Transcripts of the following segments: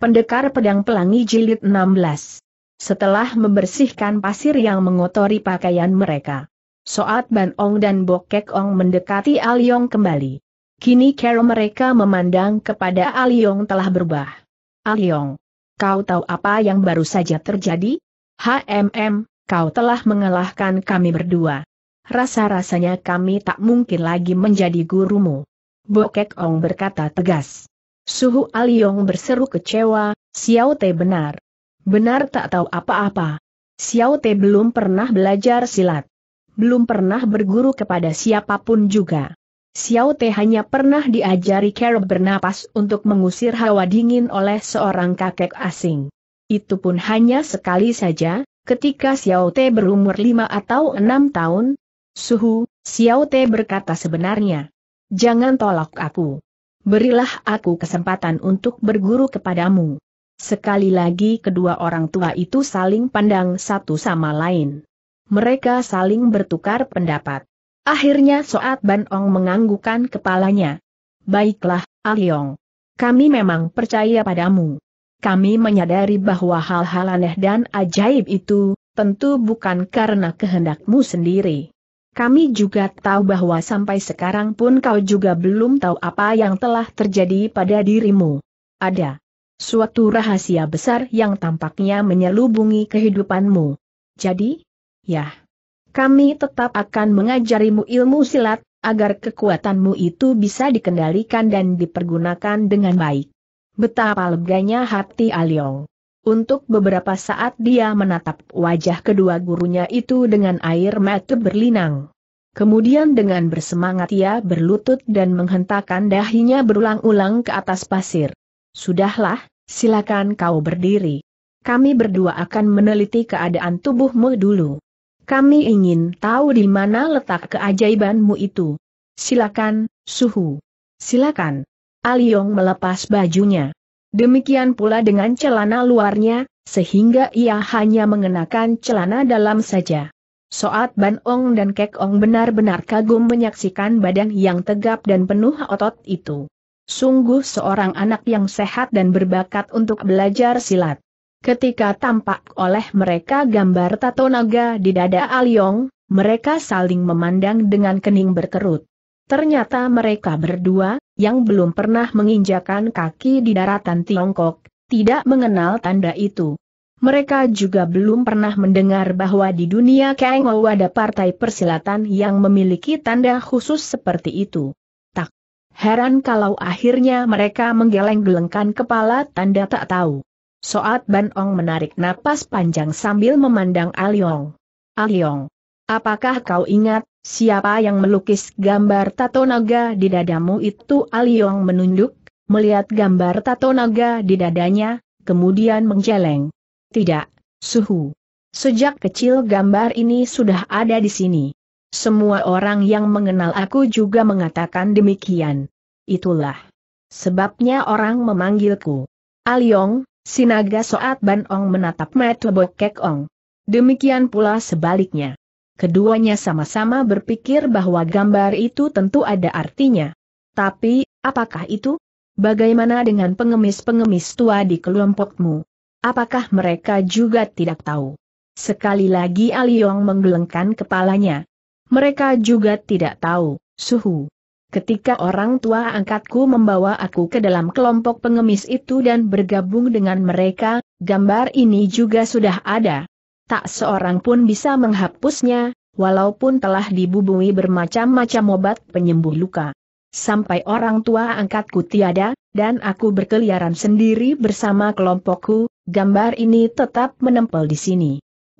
Pendekar Pedang Pelangi Jilid 16 Setelah membersihkan pasir yang mengotori pakaian mereka, Soat Ban Ong dan Bokek Ong mendekati Aliong kembali. Kini cara mereka memandang kepada Aliong telah berubah. Aliong, kau tahu apa yang baru saja terjadi? HMM, kau telah mengalahkan kami berdua. Rasa-rasanya kami tak mungkin lagi menjadi gurumu. Bokek Ong berkata tegas. Suhu Aliong berseru kecewa, Xiao Te benar. Benar tak tahu apa-apa. Xiao Te belum pernah belajar silat. Belum pernah berguru kepada siapapun juga. Xiao Te hanya pernah diajari cara bernapas untuk mengusir hawa dingin oleh seorang kakek asing. Itu pun hanya sekali saja, ketika Xiao Te berumur lima atau enam tahun. Suhu, Xiao Te berkata sebenarnya. Jangan tolak aku berilah aku kesempatan untuk berguru kepadamu. Sekali lagi kedua orang tua itu saling pandang satu sama lain. Mereka saling bertukar pendapat. Akhirnya Soat Ban Ong menganggukan kepalanya. Baiklah, Aliong. Ah Kami memang percaya padamu. Kami menyadari bahwa hal-hal aneh dan ajaib itu, tentu bukan karena kehendakmu sendiri. Kami juga tahu bahwa sampai sekarang pun kau juga belum tahu apa yang telah terjadi pada dirimu. Ada suatu rahasia besar yang tampaknya menyelubungi kehidupanmu. Jadi, ya, kami tetap akan mengajarimu ilmu silat, agar kekuatanmu itu bisa dikendalikan dan dipergunakan dengan baik. Betapa leganya hati Aliong. Untuk beberapa saat dia menatap wajah kedua gurunya itu dengan air mata berlinang. Kemudian dengan bersemangat ia berlutut dan menghentakkan dahinya berulang-ulang ke atas pasir. Sudahlah, silakan kau berdiri. Kami berdua akan meneliti keadaan tubuhmu dulu. Kami ingin tahu di mana letak keajaibanmu itu. Silakan, suhu. Silakan. Aliong melepas bajunya. Demikian pula dengan celana luarnya, sehingga ia hanya mengenakan celana dalam saja. Soat Ban Ong dan Kek Ong benar-benar kagum menyaksikan badan yang tegap dan penuh otot itu. Sungguh seorang anak yang sehat dan berbakat untuk belajar silat. Ketika tampak oleh mereka gambar tato naga di dada Aliong, mereka saling memandang dengan kening berkerut. Ternyata mereka berdua, yang belum pernah menginjakan kaki di daratan Tiongkok, tidak mengenal tanda itu. Mereka juga belum pernah mendengar bahwa di dunia Kengou ada partai persilatan yang memiliki tanda khusus seperti itu. Tak heran kalau akhirnya mereka menggeleng-gelengkan kepala tanda tak tahu. Soat Ban Ong menarik napas panjang sambil memandang Aliong. Aliong, apakah kau ingat, Siapa yang melukis gambar tato naga di dadamu itu Aliong menunduk, melihat gambar tato naga di dadanya, kemudian menjeleng. Tidak, suhu. Sejak kecil gambar ini sudah ada di sini. Semua orang yang mengenal aku juga mengatakan demikian. Itulah. Sebabnya orang memanggilku. Aliong, Sinaga Soat Ban Ong menatap Metu Bokek Ong. Demikian pula sebaliknya. Keduanya sama-sama berpikir bahwa gambar itu tentu ada artinya. Tapi, apakah itu? Bagaimana dengan pengemis-pengemis tua di kelompokmu? Apakah mereka juga tidak tahu? Sekali lagi Aliong menggelengkan kepalanya. Mereka juga tidak tahu, suhu. Ketika orang tua angkatku membawa aku ke dalam kelompok pengemis itu dan bergabung dengan mereka, gambar ini juga sudah ada tak seorang pun bisa menghapusnya, walaupun telah dibubui bermacam-macam obat penyembuh luka. Sampai orang tua angkatku tiada, dan aku berkeliaran sendiri bersama kelompokku, gambar ini tetap menempel di sini.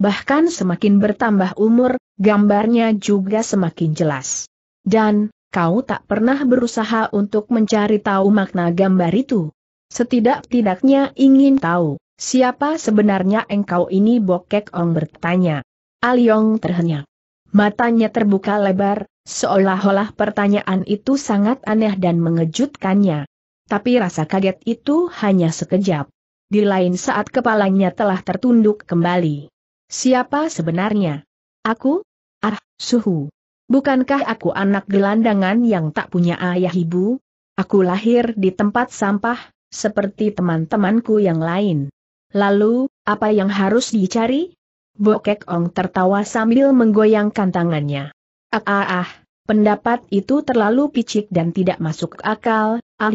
Bahkan semakin bertambah umur, gambarnya juga semakin jelas. Dan, kau tak pernah berusaha untuk mencari tahu makna gambar itu. Setidak-tidaknya ingin tahu. Siapa sebenarnya engkau ini Bokek Ong bertanya. Aliong terhenyak. Matanya terbuka lebar, seolah-olah pertanyaan itu sangat aneh dan mengejutkannya. Tapi rasa kaget itu hanya sekejap. Di lain saat kepalanya telah tertunduk kembali. Siapa sebenarnya? Aku? Ah, suhu. Bukankah aku anak gelandangan yang tak punya ayah ibu? Aku lahir di tempat sampah, seperti teman-temanku yang lain. Lalu, apa yang harus dicari? Bokek Ong tertawa sambil menggoyangkan tangannya. Ah ah ah, pendapat itu terlalu picik dan tidak masuk akal, Ah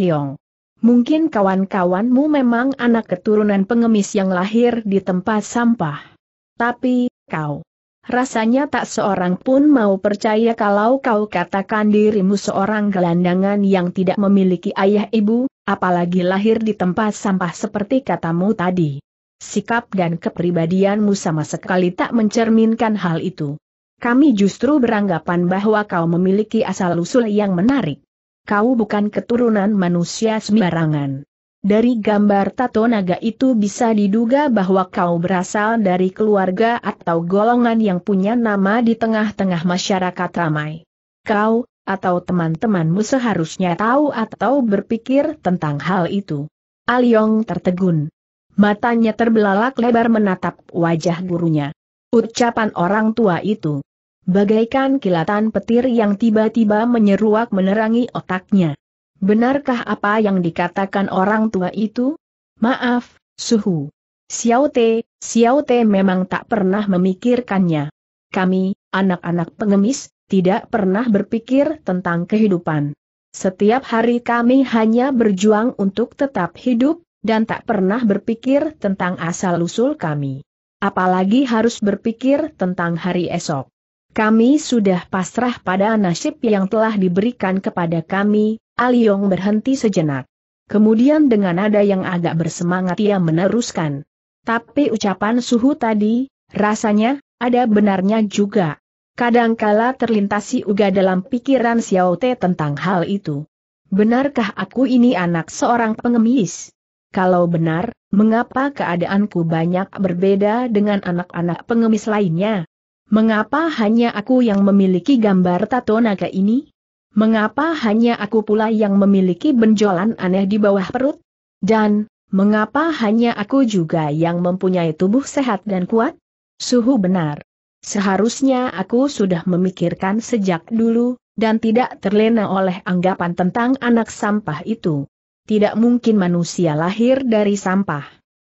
Mungkin kawan-kawanmu memang anak keturunan pengemis yang lahir di tempat sampah. Tapi, kau. Rasanya tak seorang pun mau percaya kalau kau katakan dirimu seorang gelandangan yang tidak memiliki ayah ibu, apalagi lahir di tempat sampah seperti katamu tadi sikap dan kepribadianmu sama sekali tak mencerminkan hal itu. Kami justru beranggapan bahwa kau memiliki asal-usul yang menarik. Kau bukan keturunan manusia sembarangan. Dari gambar tato naga itu bisa diduga bahwa kau berasal dari keluarga atau golongan yang punya nama di tengah-tengah masyarakat ramai. Kau, atau teman-temanmu seharusnya tahu atau berpikir tentang hal itu. Aliong tertegun. Matanya terbelalak lebar menatap wajah gurunya. Ucapan orang tua itu. Bagaikan kilatan petir yang tiba-tiba menyeruak menerangi otaknya. Benarkah apa yang dikatakan orang tua itu? Maaf, suhu. Xiao Te, Xiao Te memang tak pernah memikirkannya. Kami, anak-anak pengemis, tidak pernah berpikir tentang kehidupan. Setiap hari kami hanya berjuang untuk tetap hidup, dan tak pernah berpikir tentang asal-usul kami. Apalagi harus berpikir tentang hari esok. Kami sudah pasrah pada nasib yang telah diberikan kepada kami, Aliong ah berhenti sejenak. Kemudian dengan nada yang agak bersemangat ia meneruskan. Tapi ucapan suhu tadi, rasanya, ada benarnya juga. Kadangkala terlintasi uga dalam pikiran Xiao Te tentang hal itu. Benarkah aku ini anak seorang pengemis? Kalau benar, mengapa keadaanku banyak berbeda dengan anak-anak pengemis lainnya? Mengapa hanya aku yang memiliki gambar tato naga ini? Mengapa hanya aku pula yang memiliki benjolan aneh di bawah perut? Dan, mengapa hanya aku juga yang mempunyai tubuh sehat dan kuat? Suhu benar. Seharusnya aku sudah memikirkan sejak dulu, dan tidak terlena oleh anggapan tentang anak sampah itu tidak mungkin manusia lahir dari sampah.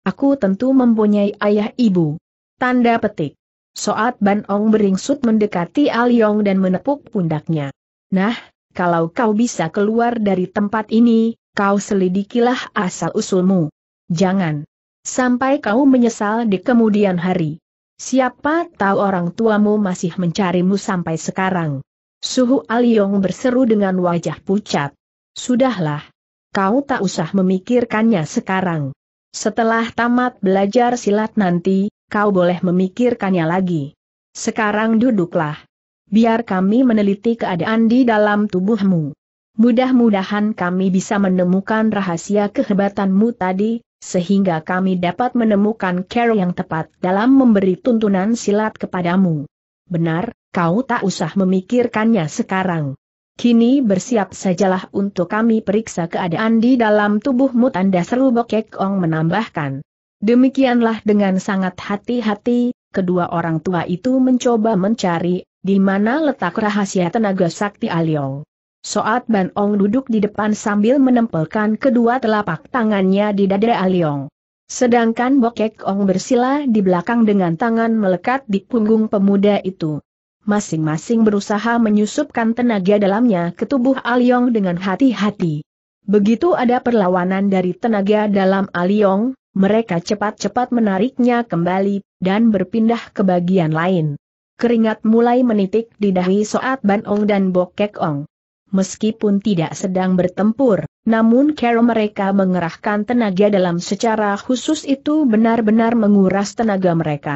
Aku tentu mempunyai ayah ibu. Tanda petik. Soat Ban Ong beringsut mendekati Aliong dan menepuk pundaknya. Nah, kalau kau bisa keluar dari tempat ini, kau selidikilah asal-usulmu. Jangan. Sampai kau menyesal di kemudian hari. Siapa tahu orang tuamu masih mencarimu sampai sekarang. Suhu Aliong berseru dengan wajah pucat. Sudahlah, Kau tak usah memikirkannya sekarang. Setelah tamat belajar silat nanti, kau boleh memikirkannya lagi. Sekarang duduklah. Biar kami meneliti keadaan di dalam tubuhmu. Mudah-mudahan kami bisa menemukan rahasia kehebatanmu tadi, sehingga kami dapat menemukan care yang tepat dalam memberi tuntunan silat kepadamu. Benar, kau tak usah memikirkannya sekarang. Kini bersiap sajalah untuk kami periksa keadaan di dalam tubuhmu tanda seru Bokek Ong menambahkan. Demikianlah dengan sangat hati-hati, kedua orang tua itu mencoba mencari, di mana letak rahasia tenaga sakti Aliong. Soat Ban Ong duduk di depan sambil menempelkan kedua telapak tangannya di dada Aliong. Sedangkan Bokek Ong bersila di belakang dengan tangan melekat di punggung pemuda itu masing-masing berusaha menyusupkan tenaga dalamnya ke tubuh Aliong dengan hati-hati. Begitu ada perlawanan dari tenaga dalam Aliong, mereka cepat-cepat menariknya kembali, dan berpindah ke bagian lain. Keringat mulai menitik di dahi Soat Banong dan Bokek Ong. Meskipun tidak sedang bertempur, namun cara mereka mengerahkan tenaga dalam secara khusus itu benar-benar menguras tenaga mereka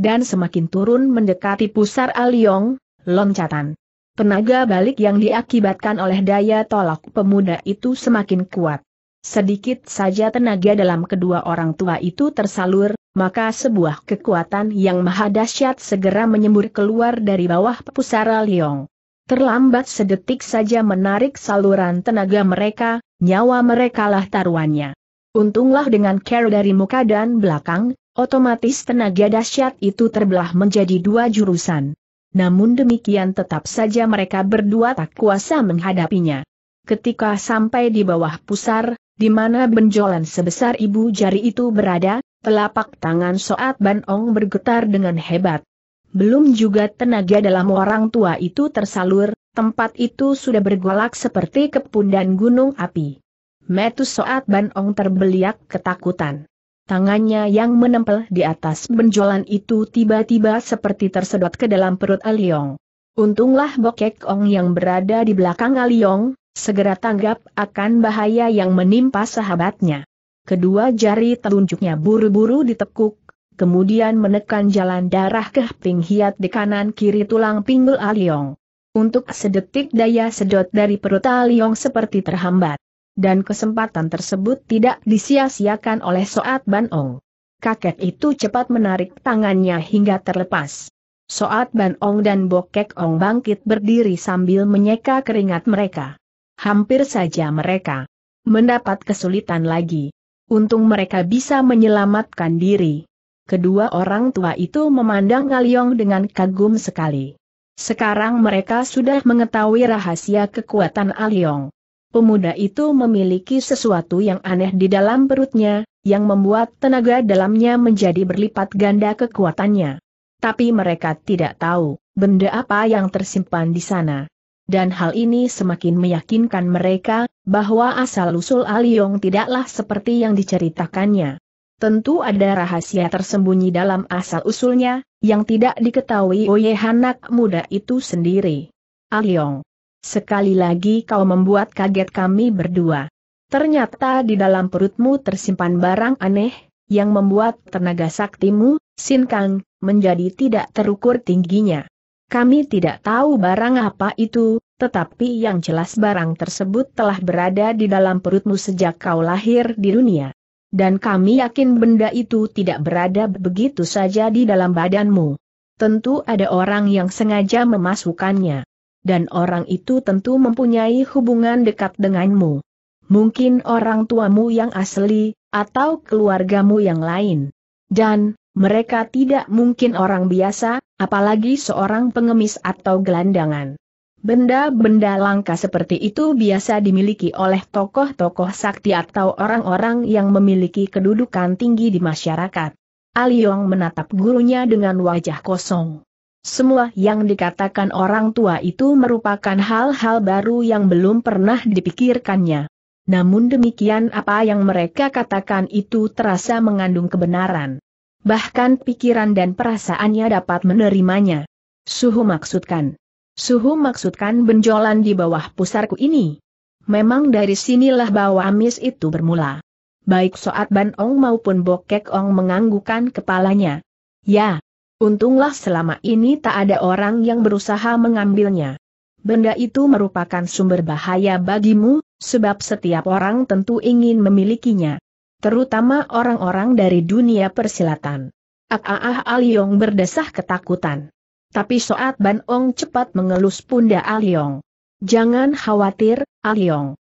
dan semakin turun mendekati pusar Aliong, loncatan. Tenaga balik yang diakibatkan oleh daya tolak pemuda itu semakin kuat. Sedikit saja tenaga dalam kedua orang tua itu tersalur, maka sebuah kekuatan yang maha dahsyat segera menyembur keluar dari bawah pusar Aliong. Terlambat sedetik saja menarik saluran tenaga mereka, nyawa merekalah taruhannya. Untunglah dengan care dari muka dan belakang, Otomatis tenaga dahsyat itu terbelah menjadi dua jurusan. Namun demikian tetap saja mereka berdua tak kuasa menghadapinya. Ketika sampai di bawah pusar, di mana benjolan sebesar ibu jari itu berada, telapak tangan Soat Banong bergetar dengan hebat. Belum juga tenaga dalam orang tua itu tersalur, tempat itu sudah bergolak seperti kepundan gunung api. Metu Soat Banong terbeliak ketakutan. Tangannya yang menempel di atas benjolan itu tiba-tiba seperti tersedot ke dalam perut Aliong. Untunglah Bokek Ong yang berada di belakang Aliong, segera tanggap akan bahaya yang menimpa sahabatnya. Kedua jari telunjuknya buru-buru ditekuk, kemudian menekan jalan darah ke ping hiat di kanan kiri tulang pinggul Aliong. Untuk sedetik daya sedot dari perut Aliong seperti terhambat dan kesempatan tersebut tidak disia-siakan oleh Soat Ban Ong. Kakek itu cepat menarik tangannya hingga terlepas. Soat Ban Ong dan Bokek Ong bangkit berdiri sambil menyeka keringat mereka. Hampir saja mereka mendapat kesulitan lagi. Untung mereka bisa menyelamatkan diri. Kedua orang tua itu memandang Ngaliong dengan kagum sekali. Sekarang mereka sudah mengetahui rahasia kekuatan Aliong pemuda itu memiliki sesuatu yang aneh di dalam perutnya, yang membuat tenaga dalamnya menjadi berlipat ganda kekuatannya. Tapi mereka tidak tahu, benda apa yang tersimpan di sana. Dan hal ini semakin meyakinkan mereka, bahwa asal-usul Aliong tidaklah seperti yang diceritakannya. Tentu ada rahasia tersembunyi dalam asal-usulnya, yang tidak diketahui oleh anak muda itu sendiri. Aliong Sekali lagi kau membuat kaget kami berdua. Ternyata di dalam perutmu tersimpan barang aneh, yang membuat tenaga saktimu, Sin Kang, menjadi tidak terukur tingginya. Kami tidak tahu barang apa itu, tetapi yang jelas barang tersebut telah berada di dalam perutmu sejak kau lahir di dunia. Dan kami yakin benda itu tidak berada begitu saja di dalam badanmu. Tentu ada orang yang sengaja memasukkannya dan orang itu tentu mempunyai hubungan dekat denganmu. Mungkin orang tuamu yang asli, atau keluargamu yang lain. Dan, mereka tidak mungkin orang biasa, apalagi seorang pengemis atau gelandangan. Benda-benda langka seperti itu biasa dimiliki oleh tokoh-tokoh sakti atau orang-orang yang memiliki kedudukan tinggi di masyarakat. Aliong menatap gurunya dengan wajah kosong. Semua yang dikatakan orang tua itu merupakan hal-hal baru yang belum pernah dipikirkannya. Namun demikian apa yang mereka katakan itu terasa mengandung kebenaran. Bahkan pikiran dan perasaannya dapat menerimanya. Suhu maksudkan. Suhu maksudkan benjolan di bawah pusarku ini. Memang dari sinilah bahwa amis itu bermula. Baik Soat Ban Ong maupun Bokek Ong menganggukan kepalanya. Ya, Untunglah selama ini tak ada orang yang berusaha mengambilnya. Benda itu merupakan sumber bahaya bagimu, sebab setiap orang tentu ingin memilikinya. Terutama orang-orang dari dunia persilatan. Ah ah ah Aliong berdesah ketakutan. Tapi Soat Ban Ong cepat mengelus punda Aliong. Jangan khawatir, Aliong.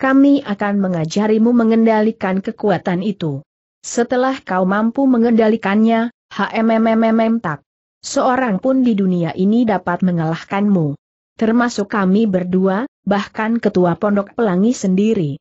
Kami akan mengajarimu mengendalikan kekuatan itu. Setelah kau mampu mengendalikannya, HMMMM tak. Seorang pun di dunia ini dapat mengalahkanmu. Termasuk kami berdua, bahkan ketua pondok pelangi sendiri.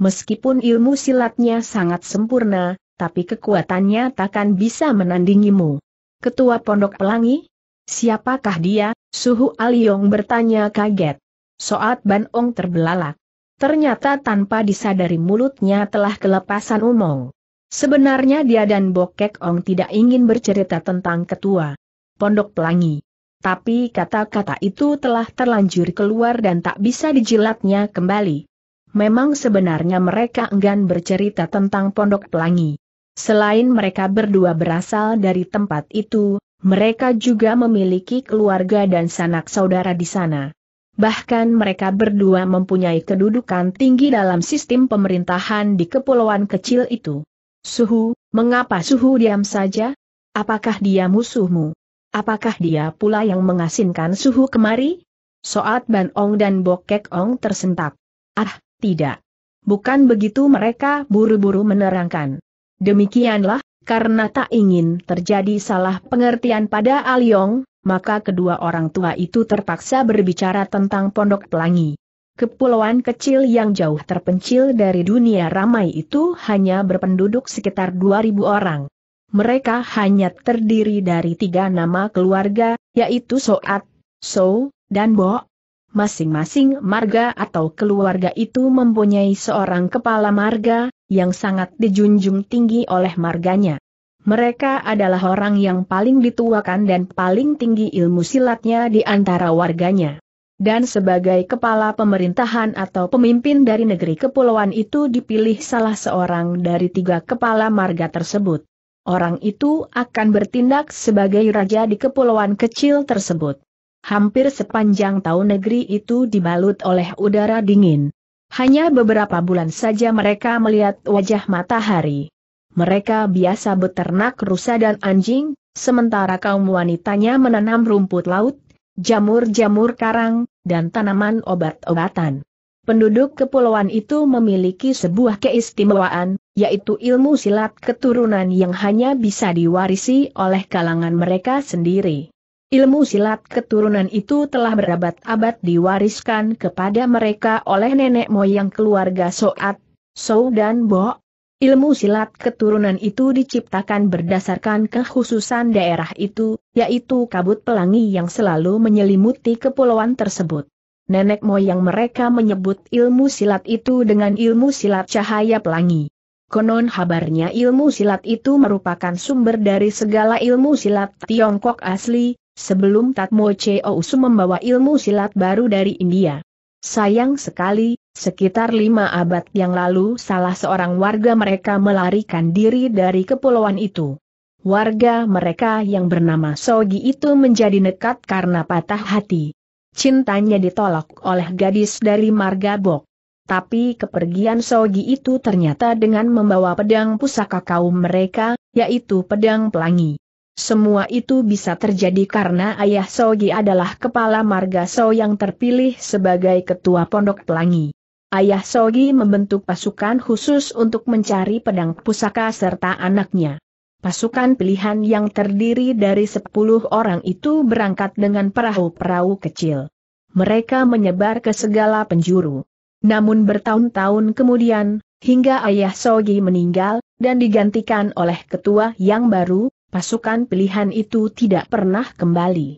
Meskipun ilmu silatnya sangat sempurna, tapi kekuatannya takkan bisa menandingimu. Ketua pondok pelangi? Siapakah dia? Suhu Aliong bertanya kaget. Soat Ban Ong terbelalak. Ternyata tanpa disadari mulutnya telah kelepasan umong. Sebenarnya dia dan Bokek Ong tidak ingin bercerita tentang ketua Pondok Pelangi. Tapi kata-kata itu telah terlanjur keluar dan tak bisa dijilatnya kembali. Memang sebenarnya mereka enggan bercerita tentang Pondok Pelangi. Selain mereka berdua berasal dari tempat itu, mereka juga memiliki keluarga dan sanak saudara di sana. Bahkan mereka berdua mempunyai kedudukan tinggi dalam sistem pemerintahan di kepulauan kecil itu. Suhu, mengapa Suhu diam saja? Apakah dia musuhmu? Apakah dia pula yang mengasinkan Suhu kemari? Soat Ban Ong dan Bokek Ong tersentak. Ah, tidak. Bukan begitu mereka buru-buru menerangkan. Demikianlah, karena tak ingin terjadi salah pengertian pada Aliong, ah maka kedua orang tua itu terpaksa berbicara tentang pondok pelangi. Kepulauan kecil yang jauh terpencil dari dunia ramai itu hanya berpenduduk sekitar 2.000 orang. Mereka hanya terdiri dari tiga nama keluarga, yaitu Soat, So, dan Bo. Masing-masing marga atau keluarga itu mempunyai seorang kepala marga, yang sangat dijunjung tinggi oleh marganya. Mereka adalah orang yang paling dituakan dan paling tinggi ilmu silatnya di antara warganya dan sebagai kepala pemerintahan atau pemimpin dari negeri kepulauan itu dipilih salah seorang dari tiga kepala marga tersebut. Orang itu akan bertindak sebagai raja di kepulauan kecil tersebut. Hampir sepanjang tahun negeri itu dibalut oleh udara dingin. Hanya beberapa bulan saja mereka melihat wajah matahari. Mereka biasa beternak rusa dan anjing, sementara kaum wanitanya menanam rumput laut, jamur-jamur karang, dan tanaman obat-obatan. Penduduk kepulauan itu memiliki sebuah keistimewaan, yaitu ilmu silat keturunan yang hanya bisa diwarisi oleh kalangan mereka sendiri. Ilmu silat keturunan itu telah berabad-abad diwariskan kepada mereka oleh nenek moyang keluarga Soat, So dan Bo, Ilmu silat keturunan itu diciptakan berdasarkan kekhususan daerah itu, yaitu kabut pelangi yang selalu menyelimuti kepulauan tersebut. Nenek moyang mereka menyebut ilmu silat itu dengan ilmu silat cahaya pelangi. Konon habarnya ilmu silat itu merupakan sumber dari segala ilmu silat Tiongkok asli, sebelum Tatmo Chou membawa ilmu silat baru dari India. Sayang sekali, Sekitar lima abad yang lalu salah seorang warga mereka melarikan diri dari kepulauan itu. Warga mereka yang bernama Sogi itu menjadi nekat karena patah hati. Cintanya ditolak oleh gadis dari Marga Bok. Tapi kepergian Sogi itu ternyata dengan membawa pedang pusaka kaum mereka, yaitu pedang pelangi. Semua itu bisa terjadi karena ayah Sogi adalah kepala Marga So yang terpilih sebagai ketua pondok pelangi ayah Sogi membentuk pasukan khusus untuk mencari pedang pusaka serta anaknya. Pasukan pilihan yang terdiri dari 10 orang itu berangkat dengan perahu-perahu kecil. Mereka menyebar ke segala penjuru. Namun bertahun-tahun kemudian, hingga ayah Sogi meninggal, dan digantikan oleh ketua yang baru, pasukan pilihan itu tidak pernah kembali.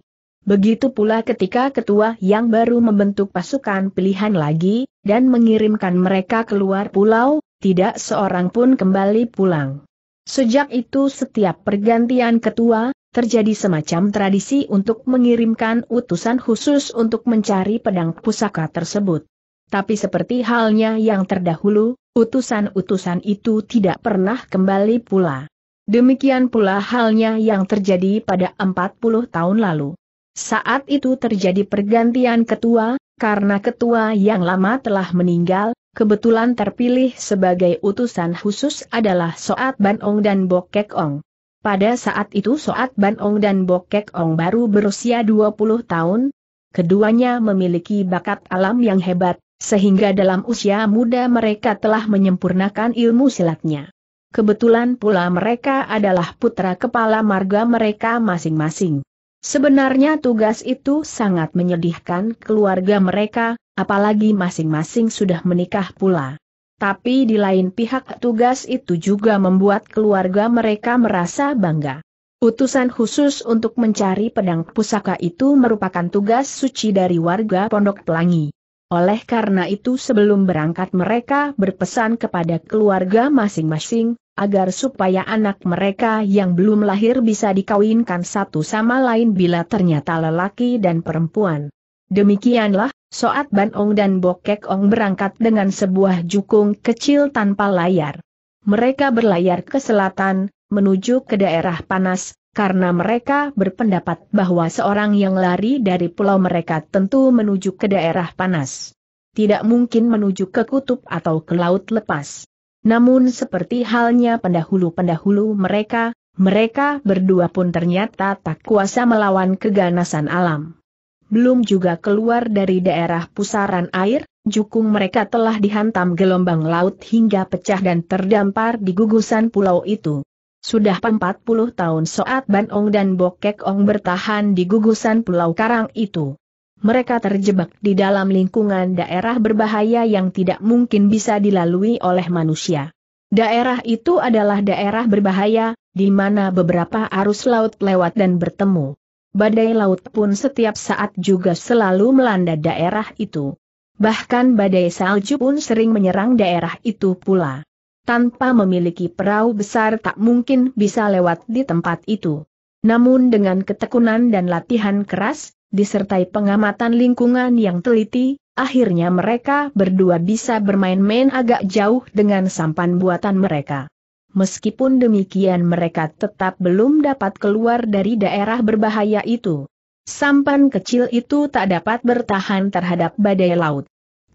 Begitu pula ketika ketua yang baru membentuk pasukan pilihan lagi, dan mengirimkan mereka keluar pulau, tidak seorang pun kembali pulang. Sejak itu setiap pergantian ketua, terjadi semacam tradisi untuk mengirimkan utusan khusus untuk mencari pedang pusaka tersebut. Tapi seperti halnya yang terdahulu, utusan-utusan itu tidak pernah kembali pula. Demikian pula halnya yang terjadi pada 40 tahun lalu. Saat itu terjadi pergantian ketua, karena ketua yang lama telah meninggal, kebetulan terpilih sebagai utusan khusus adalah Soat Banong dan Bokek Ong. Pada saat itu Soat Banong dan Bokek Ong baru berusia 20 tahun. Keduanya memiliki bakat alam yang hebat, sehingga dalam usia muda mereka telah menyempurnakan ilmu silatnya. Kebetulan pula mereka adalah putra kepala marga mereka masing-masing. Sebenarnya tugas itu sangat menyedihkan keluarga mereka, apalagi masing-masing sudah menikah pula. Tapi di lain pihak tugas itu juga membuat keluarga mereka merasa bangga. Utusan khusus untuk mencari pedang pusaka itu merupakan tugas suci dari warga Pondok Pelangi. Oleh karena itu sebelum berangkat mereka berpesan kepada keluarga masing-masing, agar supaya anak mereka yang belum lahir bisa dikawinkan satu sama lain bila ternyata lelaki dan perempuan. Demikianlah, Soat Ong dan Bokek Ong berangkat dengan sebuah jukung kecil tanpa layar. Mereka berlayar ke selatan, menuju ke daerah panas, karena mereka berpendapat bahwa seorang yang lari dari pulau mereka tentu menuju ke daerah panas. Tidak mungkin menuju ke kutub atau ke laut lepas. Namun seperti halnya pendahulu-pendahulu mereka, mereka berdua pun ternyata tak kuasa melawan keganasan alam. Belum juga keluar dari daerah pusaran air, jukung mereka telah dihantam gelombang laut hingga pecah dan terdampar di gugusan pulau itu. Sudah 40 tahun Soat Banong dan Bokek Ong bertahan di gugusan pulau karang itu mereka terjebak di dalam lingkungan daerah berbahaya yang tidak mungkin bisa dilalui oleh manusia. Daerah itu adalah daerah berbahaya, di mana beberapa arus laut lewat dan bertemu. Badai laut pun setiap saat juga selalu melanda daerah itu. Bahkan badai salju pun sering menyerang daerah itu pula. Tanpa memiliki perahu besar tak mungkin bisa lewat di tempat itu. Namun dengan ketekunan dan latihan keras, disertai pengamatan lingkungan yang teliti, akhirnya mereka berdua bisa bermain-main agak jauh dengan sampan buatan mereka. Meskipun demikian mereka tetap belum dapat keluar dari daerah berbahaya itu. Sampan kecil itu tak dapat bertahan terhadap badai laut.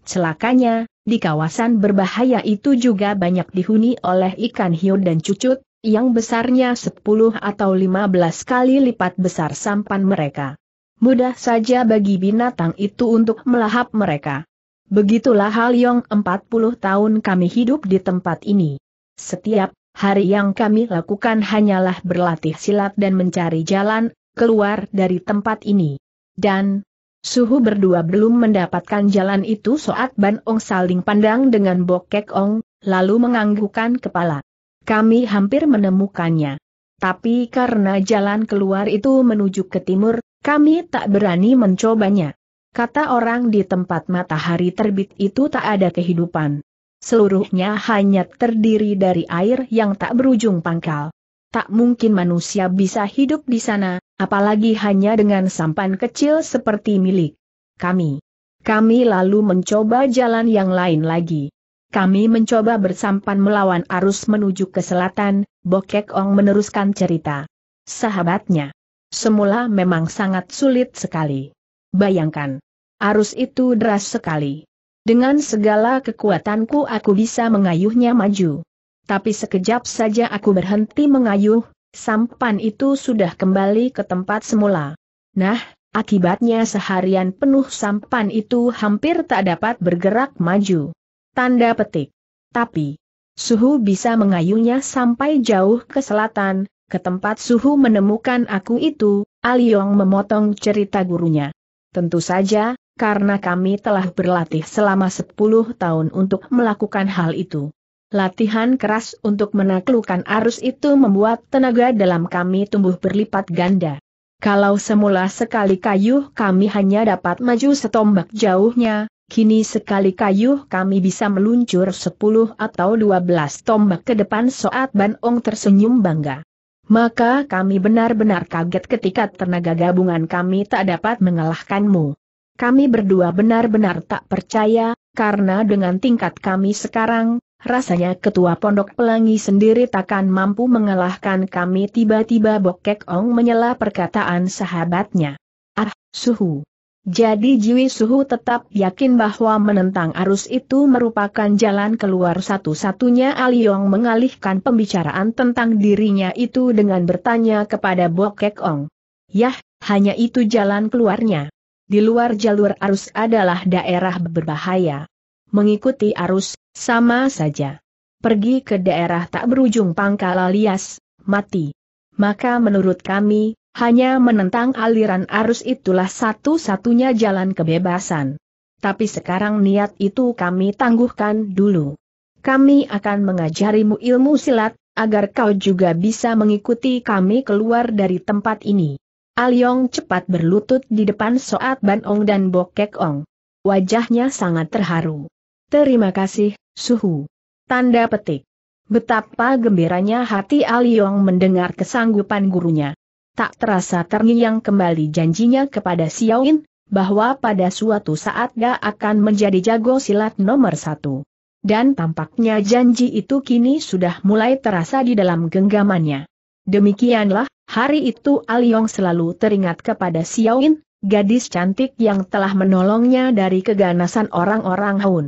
Celakanya, di kawasan berbahaya itu juga banyak dihuni oleh ikan hiu dan cucut, yang besarnya 10 atau 15 kali lipat besar sampan mereka. Mudah saja bagi binatang itu untuk melahap mereka. Begitulah hal yang 40 tahun kami hidup di tempat ini. Setiap hari yang kami lakukan hanyalah berlatih silat dan mencari jalan keluar dari tempat ini. Dan Suhu berdua belum mendapatkan jalan itu saat Ban Ong saling pandang dengan Bokek Ong, lalu menganggukkan kepala. Kami hampir menemukannya. Tapi karena jalan keluar itu menuju ke timur, kami tak berani mencobanya. Kata orang di tempat matahari terbit itu tak ada kehidupan. Seluruhnya hanya terdiri dari air yang tak berujung pangkal. Tak mungkin manusia bisa hidup di sana, apalagi hanya dengan sampan kecil seperti milik kami. Kami lalu mencoba jalan yang lain lagi. Kami mencoba bersampan melawan arus menuju ke selatan, Bokek Ong meneruskan cerita. Sahabatnya. Semula memang sangat sulit sekali. Bayangkan. Arus itu deras sekali. Dengan segala kekuatanku aku bisa mengayuhnya maju. Tapi sekejap saja aku berhenti mengayuh, sampan itu sudah kembali ke tempat semula. Nah, akibatnya seharian penuh sampan itu hampir tak dapat bergerak maju. Tanda petik. Tapi, suhu bisa mengayuhnya sampai jauh ke selatan, ke tempat suhu menemukan aku itu, Aliong ah memotong cerita gurunya. Tentu saja, karena kami telah berlatih selama 10 tahun untuk melakukan hal itu. Latihan keras untuk menaklukkan arus itu membuat tenaga dalam kami tumbuh berlipat ganda. Kalau semula sekali kayuh kami hanya dapat maju setombak jauhnya, kini sekali kayuh kami bisa meluncur 10 atau 12 tombak ke depan Soat Ban Ong tersenyum bangga maka kami benar-benar kaget ketika tenaga gabungan kami tak dapat mengalahkanmu. Kami berdua benar-benar tak percaya, karena dengan tingkat kami sekarang, rasanya ketua pondok pelangi sendiri takkan mampu mengalahkan kami tiba-tiba Bokek Ong menyela perkataan sahabatnya. Ah, suhu. Jadi Jiwi Suhu tetap yakin bahwa menentang arus itu merupakan jalan keluar satu-satunya Aliong mengalihkan pembicaraan tentang dirinya itu dengan bertanya kepada Bokek Ong. Yah, hanya itu jalan keluarnya. Di luar jalur arus adalah daerah berbahaya. Mengikuti arus, sama saja. Pergi ke daerah tak berujung pangkal alias, mati. Maka menurut kami, hanya menentang aliran arus itulah satu-satunya jalan kebebasan. Tapi sekarang niat itu kami tangguhkan dulu. Kami akan mengajarimu ilmu silat, agar kau juga bisa mengikuti kami keluar dari tempat ini. Aliong cepat berlutut di depan Soat Ban Ong dan Bokek Ong. Wajahnya sangat terharu. Terima kasih, Suhu. Tanda petik. Betapa gembiranya hati Aliong mendengar kesanggupan gurunya tak terasa terngiang kembali janjinya kepada Xiaoin, bahwa pada suatu saat dia akan menjadi jago silat nomor satu. Dan tampaknya janji itu kini sudah mulai terasa di dalam genggamannya. Demikianlah, hari itu Aliong selalu teringat kepada Xiaoin, gadis cantik yang telah menolongnya dari keganasan orang-orang Haun.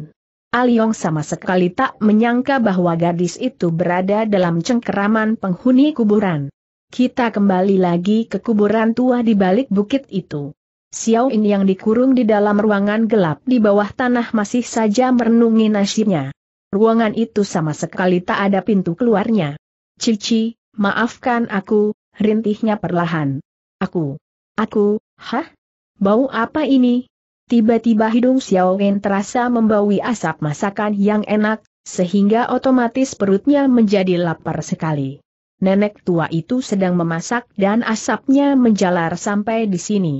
Aliong sama sekali tak menyangka bahwa gadis itu berada dalam cengkeraman penghuni kuburan. Kita kembali lagi ke kuburan tua di balik bukit itu. Xiao In yang dikurung di dalam ruangan gelap di bawah tanah masih saja merenungi nasibnya. Ruangan itu sama sekali tak ada pintu keluarnya. Cici, maafkan aku, rintihnya perlahan. Aku. Aku, hah? Bau apa ini? Tiba-tiba hidung Xiao In terasa membaui asap masakan yang enak, sehingga otomatis perutnya menjadi lapar sekali nenek tua itu sedang memasak dan asapnya menjalar sampai di sini.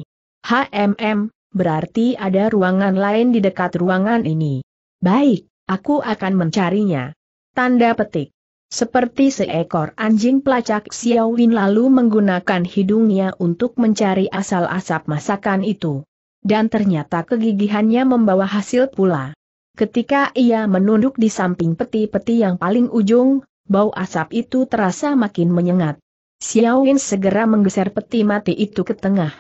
HMM, berarti ada ruangan lain di dekat ruangan ini. Baik, aku akan mencarinya. Tanda petik. Seperti seekor anjing pelacak Xiao Xiaowin lalu menggunakan hidungnya untuk mencari asal asap masakan itu. Dan ternyata kegigihannya membawa hasil pula. Ketika ia menunduk di samping peti-peti yang paling ujung, bau asap itu terasa makin menyengat. Xiaoin segera menggeser peti mati itu ke tengah.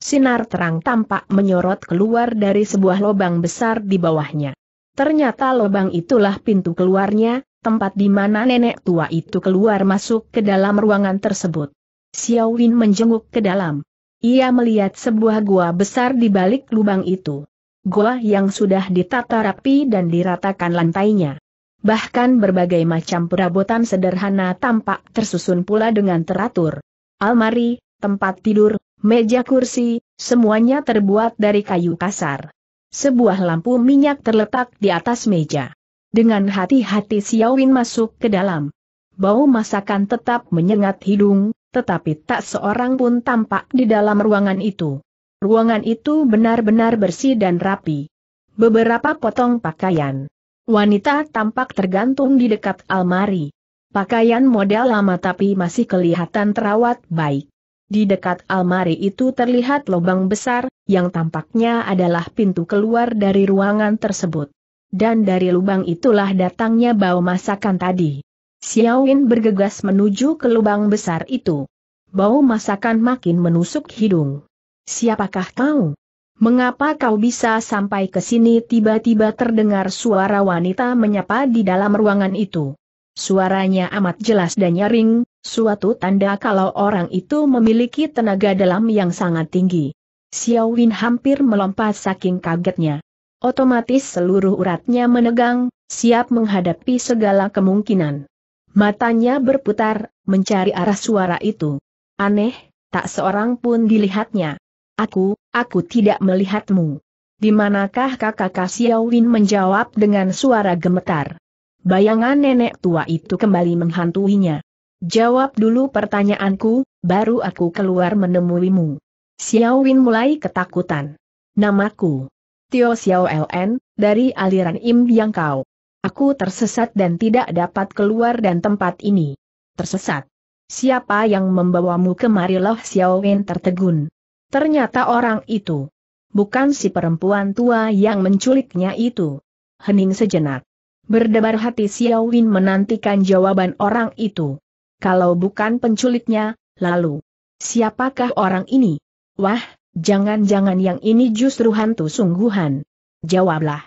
Sinar terang tampak menyorot keluar dari sebuah lubang besar di bawahnya. Ternyata lubang itulah pintu keluarnya, tempat di mana nenek tua itu keluar masuk ke dalam ruangan tersebut. Xiaowin menjenguk ke dalam. Ia melihat sebuah gua besar di balik lubang itu. Gua yang sudah ditata rapi dan diratakan lantainya bahkan berbagai macam perabotan sederhana tampak tersusun pula dengan teratur. Almari, tempat tidur, meja kursi, semuanya terbuat dari kayu kasar. Sebuah lampu minyak terletak di atas meja. Dengan hati-hati Xiaowin masuk ke dalam. Bau masakan tetap menyengat hidung, tetapi tak seorang pun tampak di dalam ruangan itu. Ruangan itu benar-benar bersih dan rapi. Beberapa potong pakaian, Wanita tampak tergantung di dekat almari. Pakaian model lama tapi masih kelihatan terawat baik. Di dekat almari itu terlihat lubang besar, yang tampaknya adalah pintu keluar dari ruangan tersebut. Dan dari lubang itulah datangnya bau masakan tadi. Xiaoin bergegas menuju ke lubang besar itu. Bau masakan makin menusuk hidung. Siapakah kau? Mengapa kau bisa sampai ke sini tiba-tiba terdengar suara wanita menyapa di dalam ruangan itu. Suaranya amat jelas dan nyaring, suatu tanda kalau orang itu memiliki tenaga dalam yang sangat tinggi. Xiao Win hampir melompat saking kagetnya. Otomatis seluruh uratnya menegang, siap menghadapi segala kemungkinan. Matanya berputar, mencari arah suara itu. Aneh, tak seorang pun dilihatnya. Aku, aku tidak melihatmu. Di manakah kakak Kasiawin menjawab dengan suara gemetar? Bayangan nenek tua itu kembali menghantuinya. Jawab dulu pertanyaanku, baru aku keluar menemuimu. Xiaowin mulai ketakutan. Namaku. Tio Xiao LN, dari aliran Im Yang Kau. Aku tersesat dan tidak dapat keluar dan tempat ini. Tersesat. Siapa yang membawamu kemari loh Xiaowin tertegun. Ternyata orang itu. Bukan si perempuan tua yang menculiknya itu. Hening sejenak. Berdebar hati Xiao Win menantikan jawaban orang itu. Kalau bukan penculiknya, lalu, siapakah orang ini? Wah, jangan-jangan yang ini justru hantu sungguhan. Jawablah.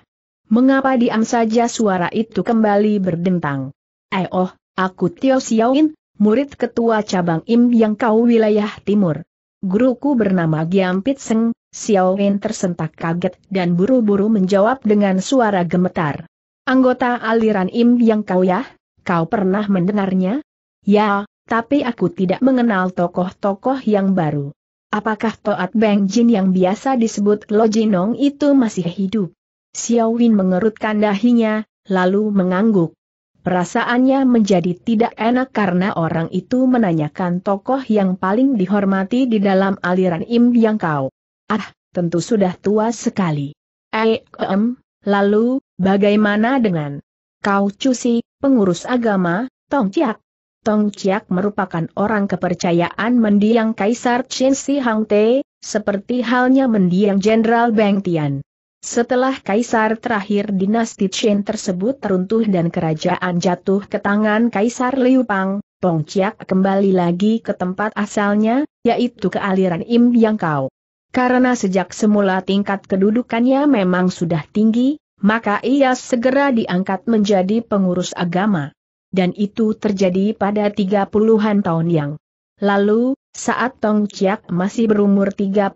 Mengapa diam saja suara itu kembali berdentang? Eh oh, aku Tio Win, murid ketua cabang Im yang kau wilayah timur guruku bernama Giampitseng. Xiao Wen tersentak kaget dan buru-buru menjawab dengan suara gemetar. Anggota aliran Im Yang Kau ya, kau pernah mendengarnya? Ya, tapi aku tidak mengenal tokoh-tokoh yang baru. Apakah Toat Beng Jin yang biasa disebut Lo Jinong itu masih hidup? Xiao Wen mengerutkan dahinya, lalu mengangguk. Perasaannya menjadi tidak enak karena orang itu menanyakan tokoh yang paling dihormati di dalam aliran Im Yang Kau. Ah, tentu sudah tua sekali. Eem, eh, lalu, bagaimana dengan Kau Cusi, pengurus agama, Tong Chiak? Tong Chiak merupakan orang kepercayaan mendiang Kaisar Qin Si Hang Te, seperti halnya mendiang Jenderal Beng Tian. Setelah kaisar terakhir dinasti Qin tersebut teruntuh dan kerajaan jatuh ke tangan kaisar Liu Pang, Tong Chiak kembali lagi ke tempat asalnya, yaitu ke aliran Im Yang Kau. Karena sejak semula tingkat kedudukannya memang sudah tinggi, maka ia segera diangkat menjadi pengurus agama. Dan itu terjadi pada 30-an tahun yang lalu, saat Tong Chiak masih berumur 38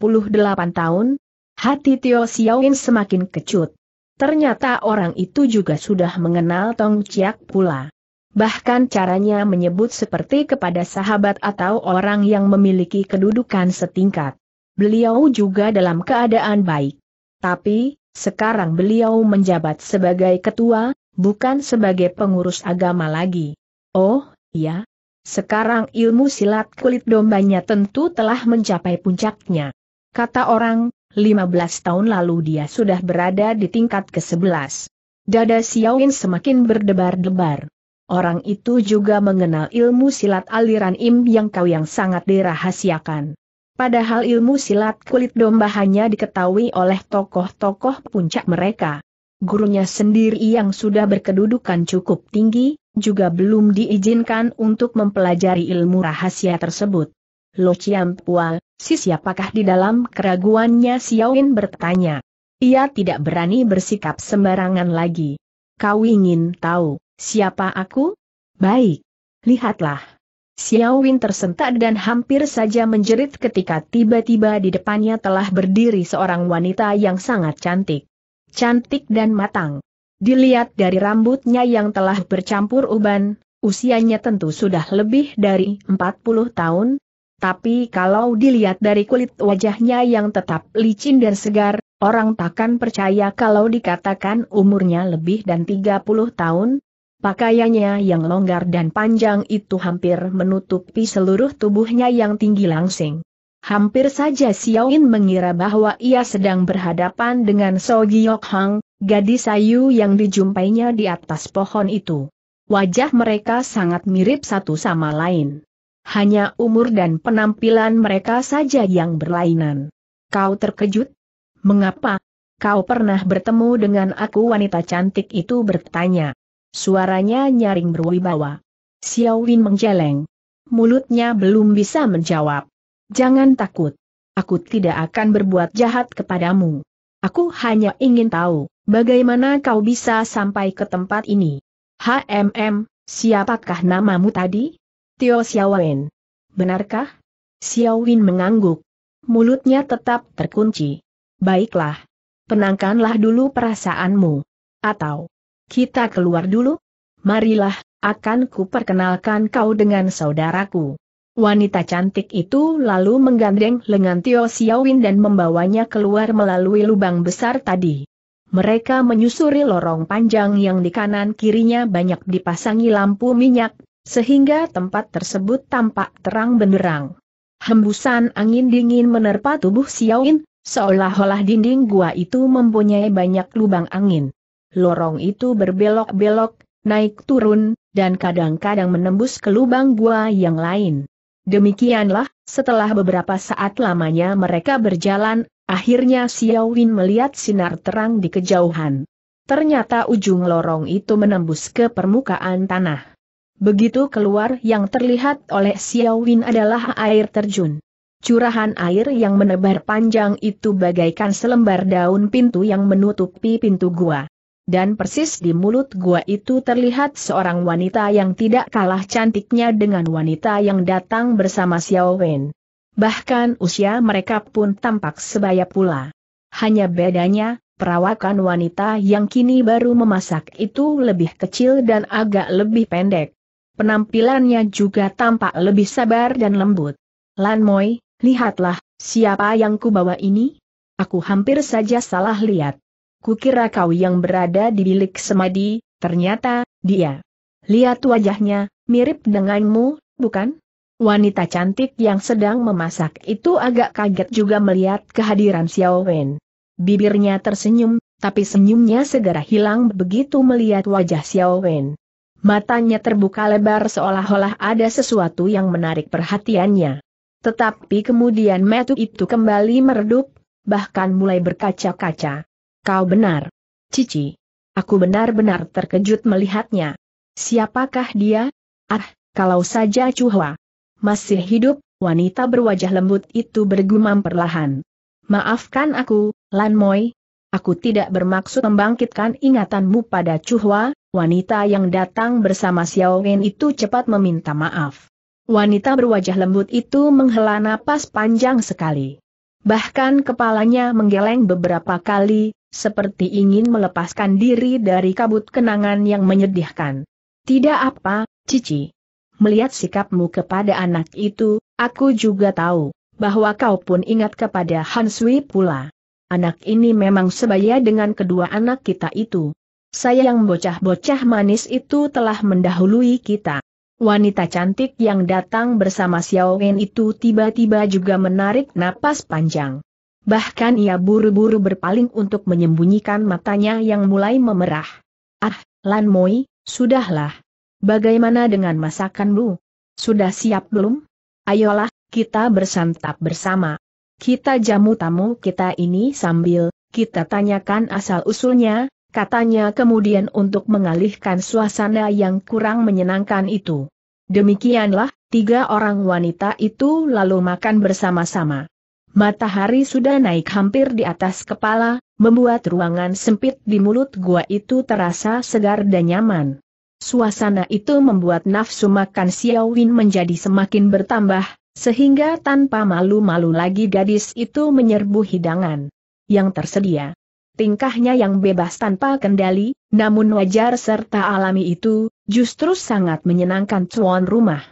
tahun, Hati Tio Xiaoin semakin kecut. Ternyata orang itu juga sudah mengenal Tong Chiak pula. Bahkan caranya menyebut seperti kepada sahabat atau orang yang memiliki kedudukan setingkat. Beliau juga dalam keadaan baik. Tapi, sekarang beliau menjabat sebagai ketua, bukan sebagai pengurus agama lagi. Oh, ya. Sekarang ilmu silat kulit dombanya tentu telah mencapai puncaknya. Kata orang, 15 tahun lalu dia sudah berada di tingkat ke-11. Dada Xiaoin semakin berdebar-debar. Orang itu juga mengenal ilmu silat aliran Im Yang Kau yang sangat dirahasiakan. Padahal ilmu silat kulit domba hanya diketahui oleh tokoh-tokoh puncak mereka. Gurunya sendiri yang sudah berkedudukan cukup tinggi, juga belum diizinkan untuk mempelajari ilmu rahasia tersebut. Lo Chiam Pual, Si siapakah di dalam keraguannya Xiaoin bertanya. Ia tidak berani bersikap sembarangan lagi. Kau ingin tahu, siapa aku? Baik. Lihatlah. Xiaowin tersentak dan hampir saja menjerit ketika tiba-tiba di depannya telah berdiri seorang wanita yang sangat cantik. Cantik dan matang. Dilihat dari rambutnya yang telah bercampur uban, usianya tentu sudah lebih dari 40 tahun, tapi kalau dilihat dari kulit wajahnya yang tetap licin dan segar, orang takkan percaya kalau dikatakan umurnya lebih dan 30 tahun. Pakaiannya yang longgar dan panjang itu hampir menutupi seluruh tubuhnya yang tinggi langsing. Hampir saja Xiao Yin mengira bahwa ia sedang berhadapan dengan So Giok Hang, gadis ayu yang dijumpainya di atas pohon itu. Wajah mereka sangat mirip satu sama lain hanya umur dan penampilan mereka saja yang berlainan. Kau terkejut? Mengapa? Kau pernah bertemu dengan aku wanita cantik itu bertanya. Suaranya nyaring berwibawa. Xiao Win menjeleng. Mulutnya belum bisa menjawab. Jangan takut. Aku tidak akan berbuat jahat kepadamu. Aku hanya ingin tahu, bagaimana kau bisa sampai ke tempat ini. HMM, siapakah namamu tadi? Tio Xiaowen. Benarkah? Xiaowin mengangguk. Mulutnya tetap terkunci. Baiklah. Tenangkanlah dulu perasaanmu. Atau, kita keluar dulu? Marilah, akan kuperkenalkan kau dengan saudaraku. Wanita cantik itu lalu menggandeng lengan Tio Xiaowin dan membawanya keluar melalui lubang besar tadi. Mereka menyusuri lorong panjang yang di kanan kirinya banyak dipasangi lampu minyak sehingga tempat tersebut tampak terang benderang. Hembusan angin dingin menerpa tubuh Xiaoin, seolah-olah dinding gua itu mempunyai banyak lubang angin. Lorong itu berbelok-belok, naik turun, dan kadang-kadang menembus ke lubang gua yang lain. Demikianlah, setelah beberapa saat lamanya mereka berjalan, akhirnya Yin melihat sinar terang di kejauhan. Ternyata ujung lorong itu menembus ke permukaan tanah. Begitu keluar yang terlihat oleh Xiao Win adalah air terjun. Curahan air yang menebar panjang itu bagaikan selembar daun pintu yang menutupi pintu gua. Dan persis di mulut gua itu terlihat seorang wanita yang tidak kalah cantiknya dengan wanita yang datang bersama Xiao Wen. Bahkan usia mereka pun tampak sebaya pula. Hanya bedanya, perawakan wanita yang kini baru memasak itu lebih kecil dan agak lebih pendek penampilannya juga tampak lebih sabar dan lembut. Lan Moi, lihatlah, siapa yang kubawa ini? Aku hampir saja salah lihat. Kukira kau yang berada di bilik semadi, ternyata, dia. Lihat wajahnya, mirip denganmu, bukan? Wanita cantik yang sedang memasak itu agak kaget juga melihat kehadiran Xiao Wen. Bibirnya tersenyum, tapi senyumnya segera hilang begitu melihat wajah Xiao Wen matanya terbuka lebar seolah-olah ada sesuatu yang menarik perhatiannya. Tetapi kemudian metu itu kembali meredup, bahkan mulai berkaca-kaca. Kau benar. Cici. Aku benar-benar terkejut melihatnya. Siapakah dia? Ah, kalau saja Cuhwa. Masih hidup, wanita berwajah lembut itu bergumam perlahan. Maafkan aku, Lan Moi, Aku tidak bermaksud membangkitkan ingatanmu pada Chuhua, wanita yang datang bersama Xiao Wen itu cepat meminta maaf. Wanita berwajah lembut itu menghela napas panjang sekali. Bahkan kepalanya menggeleng beberapa kali, seperti ingin melepaskan diri dari kabut kenangan yang menyedihkan. Tidak apa, Cici. Melihat sikapmu kepada anak itu, aku juga tahu bahwa kau pun ingat kepada Hansui pula. Anak ini memang sebaya dengan kedua anak kita itu. Sayang bocah-bocah manis itu telah mendahului kita. Wanita cantik yang datang bersama Xiao Wen itu tiba-tiba juga menarik napas panjang. Bahkan ia buru-buru berpaling untuk menyembunyikan matanya yang mulai memerah. Ah, Lan Moi, sudahlah. Bagaimana dengan masakanmu? Sudah siap belum? Ayolah, kita bersantap bersama. Kita jamu tamu kita ini sambil, kita tanyakan asal-usulnya, katanya kemudian untuk mengalihkan suasana yang kurang menyenangkan itu. Demikianlah, tiga orang wanita itu lalu makan bersama-sama. Matahari sudah naik hampir di atas kepala, membuat ruangan sempit di mulut gua itu terasa segar dan nyaman. Suasana itu membuat nafsu makan Xiao Win menjadi semakin bertambah, sehingga tanpa malu-malu lagi gadis itu menyerbu hidangan yang tersedia. Tingkahnya yang bebas tanpa kendali, namun wajar serta alami itu, justru sangat menyenangkan tuan rumah.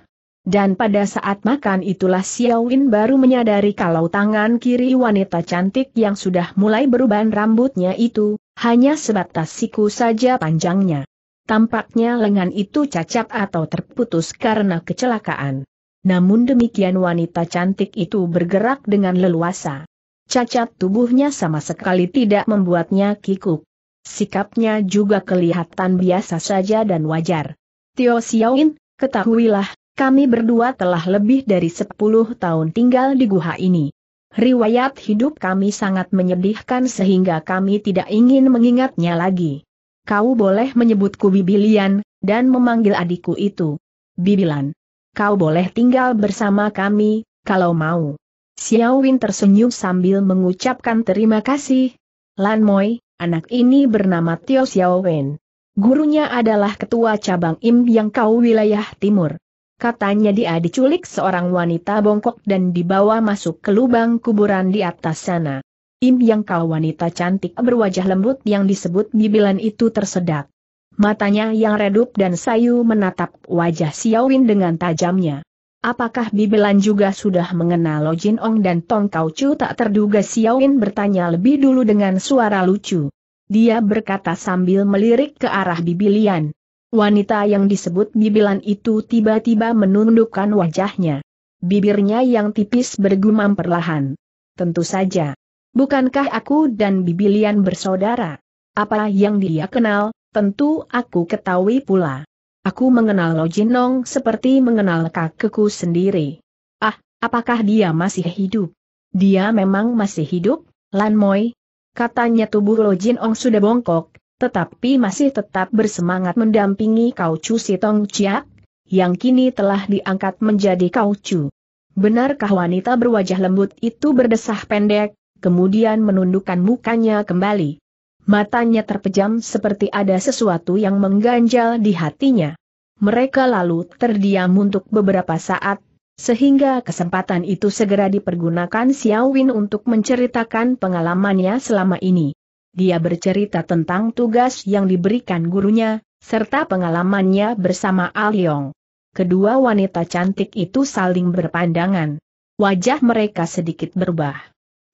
Dan pada saat makan itulah Xiaowin baru menyadari kalau tangan kiri wanita cantik yang sudah mulai beruban rambutnya itu, hanya sebatas siku saja panjangnya. Tampaknya lengan itu cacat atau terputus karena kecelakaan. Namun demikian wanita cantik itu bergerak dengan leluasa. Cacat tubuhnya sama sekali tidak membuatnya kikuk. Sikapnya juga kelihatan biasa saja dan wajar. Tio Xiaoin, ketahuilah, kami berdua telah lebih dari 10 tahun tinggal di guha ini. Riwayat hidup kami sangat menyedihkan sehingga kami tidak ingin mengingatnya lagi. Kau boleh menyebutku Bibilian, dan memanggil adikku itu. Bibilan kau boleh tinggal bersama kami, kalau mau. Xiao Win tersenyum sambil mengucapkan terima kasih. Lan Moi, anak ini bernama Tio Xiao Win. Gurunya adalah ketua cabang Im yang kau wilayah timur. Katanya dia diculik seorang wanita bongkok dan dibawa masuk ke lubang kuburan di atas sana. Im yang kau wanita cantik berwajah lembut yang disebut bibilan itu tersedak. Matanya yang redup dan sayu menatap wajah Win dengan tajamnya. Apakah Bibelan juga sudah mengenal Lo Jin Ong dan Tong Kau Chu tak terduga Win bertanya lebih dulu dengan suara lucu. Dia berkata sambil melirik ke arah Bibilian. Wanita yang disebut Bibilan itu tiba-tiba menundukkan wajahnya. Bibirnya yang tipis bergumam perlahan. Tentu saja. Bukankah aku dan Bibilian bersaudara? Apa yang dia kenal, tentu aku ketahui pula. Aku mengenal Lo Jinong seperti mengenal kakekku sendiri. Ah, apakah dia masih hidup? Dia memang masih hidup, Lan Moi. Katanya tubuh Lo Jinong sudah bongkok, tetapi masih tetap bersemangat mendampingi Kau Chu Sitong Chiak, yang kini telah diangkat menjadi Kau Chu. Benarkah wanita berwajah lembut itu berdesah pendek, kemudian menundukkan mukanya kembali? Matanya terpejam seperti ada sesuatu yang mengganjal di hatinya. Mereka lalu terdiam untuk beberapa saat, sehingga kesempatan itu segera dipergunakan Xiao Win untuk menceritakan pengalamannya selama ini. Dia bercerita tentang tugas yang diberikan gurunya, serta pengalamannya bersama Al ah Aliong. Kedua wanita cantik itu saling berpandangan. Wajah mereka sedikit berubah.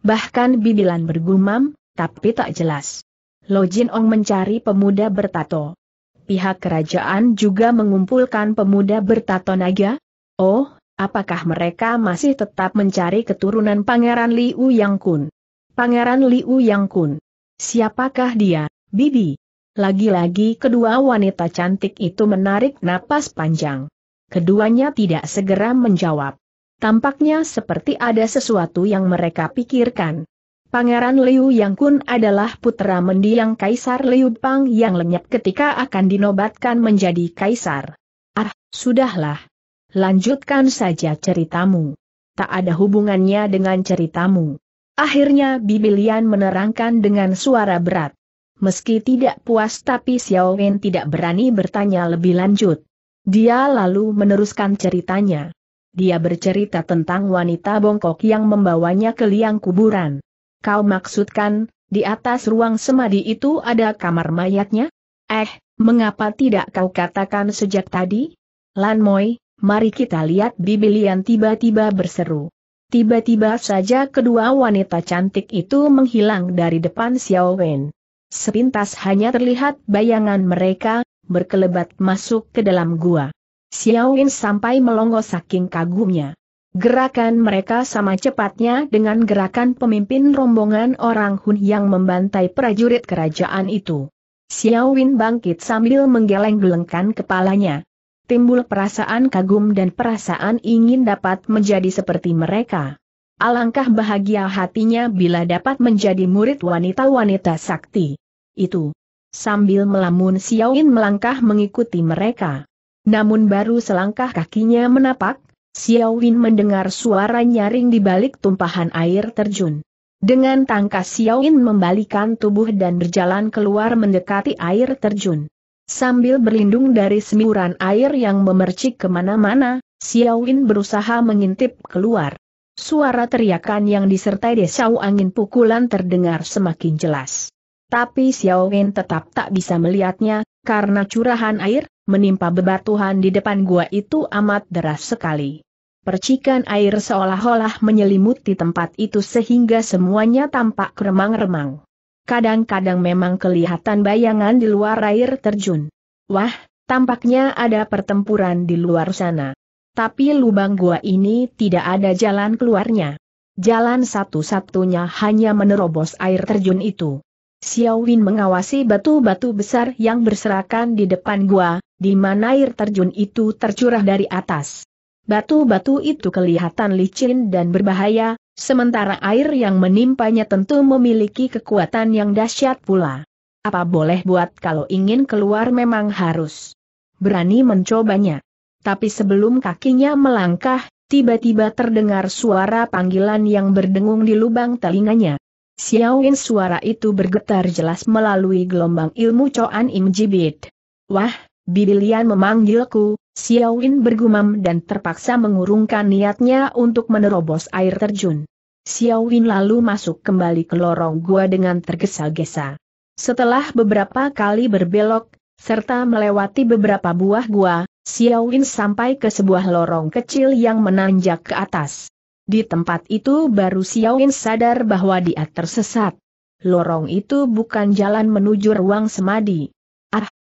Bahkan bibilan bergumam, tapi tak jelas. Lo Jin Ong mencari pemuda bertato. Pihak kerajaan juga mengumpulkan pemuda bertato naga? Oh, apakah mereka masih tetap mencari keturunan Pangeran Liu Yang Kun? Pangeran Liu Yang Kun. Siapakah dia, Bibi? Lagi-lagi kedua wanita cantik itu menarik napas panjang. Keduanya tidak segera menjawab. Tampaknya seperti ada sesuatu yang mereka pikirkan. Pangeran Liu Yang Kun adalah putra mendiang Kaisar Liu Pang yang lenyap ketika akan dinobatkan menjadi Kaisar. Ah, sudahlah. Lanjutkan saja ceritamu. Tak ada hubungannya dengan ceritamu. Akhirnya Bibilian menerangkan dengan suara berat. Meski tidak puas tapi Xiao Wen tidak berani bertanya lebih lanjut. Dia lalu meneruskan ceritanya. Dia bercerita tentang wanita bongkok yang membawanya ke liang kuburan. Kau maksudkan, di atas ruang semadi itu ada kamar mayatnya? Eh, mengapa tidak kau katakan sejak tadi? Lan Moi, mari kita lihat Bibilian tiba-tiba berseru. Tiba-tiba saja kedua wanita cantik itu menghilang dari depan Xiao Wen. Sepintas hanya terlihat bayangan mereka, berkelebat masuk ke dalam gua. Xiao Wen sampai melongo saking kagumnya. Gerakan mereka sama cepatnya dengan gerakan pemimpin rombongan orang Hun yang membantai prajurit kerajaan itu. Xiao Win bangkit sambil menggeleng-gelengkan kepalanya. Timbul perasaan kagum dan perasaan ingin dapat menjadi seperti mereka. Alangkah bahagia hatinya bila dapat menjadi murid wanita-wanita sakti. Itu. Sambil melamun Xiao Win melangkah mengikuti mereka. Namun baru selangkah kakinya menapak, Xiao Win mendengar suara nyaring di balik tumpahan air terjun. Dengan tangkas Xiao Win membalikan tubuh dan berjalan keluar mendekati air terjun. Sambil berlindung dari semburan air yang memercik kemana-mana, Xiao Win berusaha mengintip keluar. Suara teriakan yang disertai desau angin pukulan terdengar semakin jelas. Tapi Xiao Wen tetap tak bisa melihatnya, karena curahan air, menimpa bebatuhan di depan gua itu amat deras sekali. Percikan air seolah-olah menyelimuti tempat itu sehingga semuanya tampak remang-remang. Kadang-kadang memang kelihatan bayangan di luar air terjun. Wah, tampaknya ada pertempuran di luar sana. Tapi lubang gua ini tidak ada jalan keluarnya. Jalan satu-satunya hanya menerobos air terjun itu. Xiao Win mengawasi batu-batu besar yang berserakan di depan gua, di mana air terjun itu tercurah dari atas. Batu-batu itu kelihatan licin dan berbahaya, sementara air yang menimpanya tentu memiliki kekuatan yang dahsyat pula. Apa boleh buat kalau ingin keluar memang harus berani mencobanya. Tapi sebelum kakinya melangkah, tiba-tiba terdengar suara panggilan yang berdengung di lubang telinganya. Xiaoin suara itu bergetar jelas melalui gelombang ilmu Coan imjibit. Wah, Bibilian memanggilku, Xiaowin bergumam dan terpaksa mengurungkan niatnya untuk menerobos air terjun. Xiaowin lalu masuk kembali ke lorong gua dengan tergesa-gesa. Setelah beberapa kali berbelok, serta melewati beberapa buah gua, Xiaowin sampai ke sebuah lorong kecil yang menanjak ke atas. Di tempat itu baru Xiaowin sadar bahwa dia tersesat. Lorong itu bukan jalan menuju ruang semadi.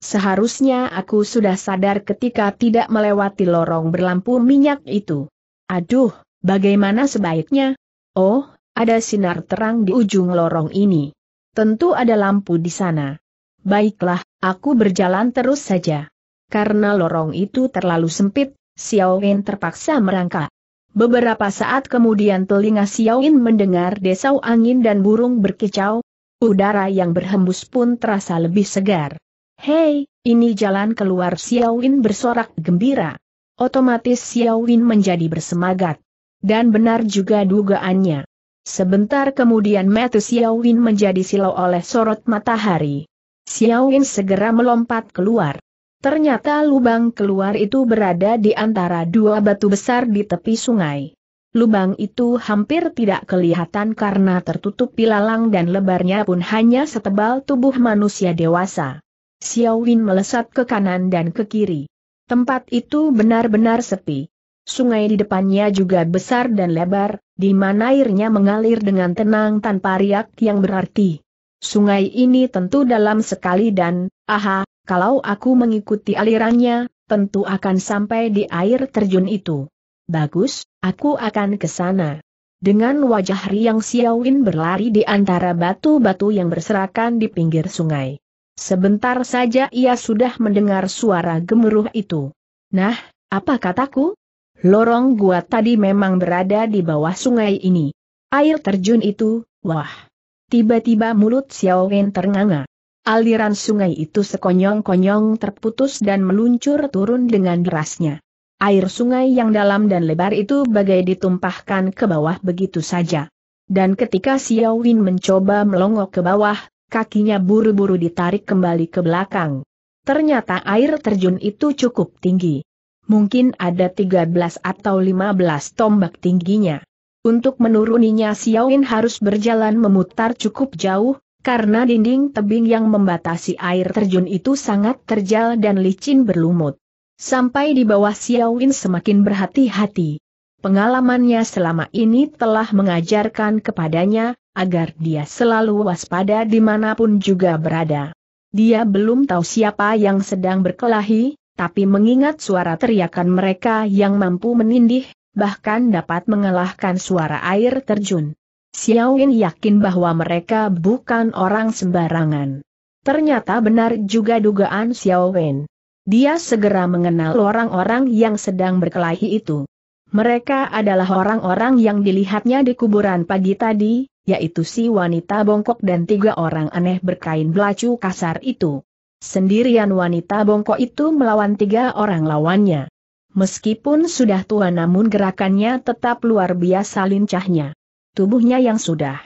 Seharusnya aku sudah sadar ketika tidak melewati lorong berlampu minyak itu. Aduh, bagaimana sebaiknya? Oh, ada sinar terang di ujung lorong ini. Tentu ada lampu di sana. Baiklah, aku berjalan terus saja. Karena lorong itu terlalu sempit, Xiao Wen terpaksa merangkak. Beberapa saat kemudian telinga Xiao Wen mendengar desau angin dan burung berkicau. Udara yang berhembus pun terasa lebih segar. Hei, ini jalan keluar Xiaowin bersorak gembira. Otomatis Xiaowin menjadi bersemangat. Dan benar juga dugaannya. Sebentar kemudian mata Xiaowin menjadi silau oleh sorot matahari. Xiaowin segera melompat keluar. Ternyata lubang keluar itu berada di antara dua batu besar di tepi sungai. Lubang itu hampir tidak kelihatan karena tertutup pilalang dan lebarnya pun hanya setebal tubuh manusia dewasa. Xiao Win melesat ke kanan dan ke kiri. Tempat itu benar-benar sepi. Sungai di depannya juga besar dan lebar, di mana airnya mengalir dengan tenang tanpa riak yang berarti. Sungai ini tentu dalam sekali dan, aha, kalau aku mengikuti alirannya, tentu akan sampai di air terjun itu. Bagus, aku akan ke sana. Dengan wajah riang Xiaowin berlari di antara batu-batu yang berserakan di pinggir sungai. Sebentar saja ia sudah mendengar suara gemuruh itu. Nah, apa kataku? Lorong gua tadi memang berada di bawah sungai ini. Air terjun itu, wah. Tiba-tiba mulut Xiao Wen ternganga. Aliran sungai itu sekonyong-konyong terputus dan meluncur turun dengan derasnya. Air sungai yang dalam dan lebar itu bagai ditumpahkan ke bawah begitu saja. Dan ketika Xiao Wen mencoba melongok ke bawah, kakinya buru-buru ditarik kembali ke belakang. Ternyata air terjun itu cukup tinggi. Mungkin ada 13 atau 15 tombak tingginya. Untuk menuruninya Xiaoin harus berjalan memutar cukup jauh, karena dinding tebing yang membatasi air terjun itu sangat terjal dan licin berlumut. Sampai di bawah Xiaoin semakin berhati-hati. Pengalamannya selama ini telah mengajarkan kepadanya, agar dia selalu waspada dimanapun juga berada. Dia belum tahu siapa yang sedang berkelahi, tapi mengingat suara teriakan mereka yang mampu menindih, bahkan dapat mengalahkan suara air terjun. Xiaoyin yakin bahwa mereka bukan orang sembarangan. Ternyata benar juga dugaan Xiaowen. Dia segera mengenal orang-orang yang sedang berkelahi itu. Mereka adalah orang-orang yang dilihatnya di kuburan pagi tadi, yaitu si wanita bongkok dan tiga orang aneh berkain belacu kasar itu. Sendirian wanita bongkok itu melawan tiga orang lawannya. Meskipun sudah tua namun gerakannya tetap luar biasa lincahnya. Tubuhnya yang sudah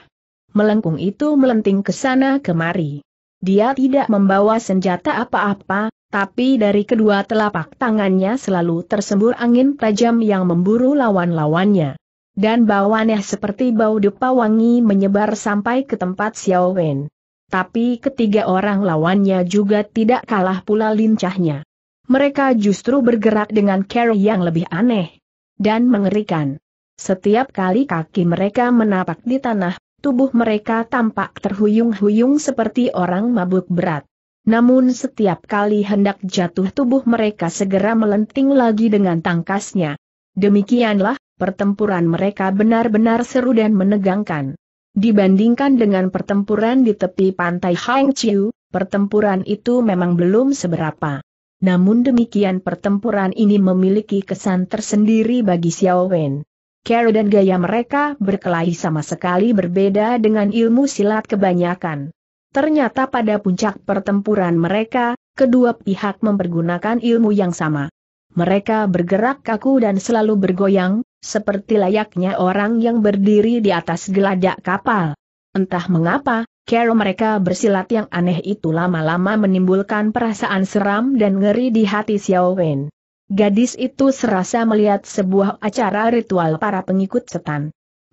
melengkung itu melenting ke sana kemari. Dia tidak membawa senjata apa-apa, tapi dari kedua telapak tangannya selalu tersembur angin tajam yang memburu lawan-lawannya. Dan bawaannya seperti bau dupa wangi menyebar sampai ke tempat Xiao Wen. Tapi ketiga orang lawannya juga tidak kalah pula lincahnya. Mereka justru bergerak dengan cara yang lebih aneh dan mengerikan. Setiap kali kaki mereka menapak di tanah, tubuh mereka tampak terhuyung-huyung seperti orang mabuk berat. Namun setiap kali hendak jatuh tubuh mereka segera melenting lagi dengan tangkasnya. Demikianlah, pertempuran mereka benar-benar seru dan menegangkan. Dibandingkan dengan pertempuran di tepi pantai Hangzhou, pertempuran itu memang belum seberapa. Namun demikian pertempuran ini memiliki kesan tersendiri bagi Xiao Wen. Cara dan gaya mereka berkelahi sama sekali berbeda dengan ilmu silat kebanyakan. Ternyata pada puncak pertempuran mereka, kedua pihak mempergunakan ilmu yang sama. Mereka bergerak kaku dan selalu bergoyang, seperti layaknya orang yang berdiri di atas geladak kapal. Entah mengapa, cara mereka bersilat yang aneh itu lama-lama menimbulkan perasaan seram dan ngeri di hati Xiao Wen. Gadis itu serasa melihat sebuah acara ritual para pengikut setan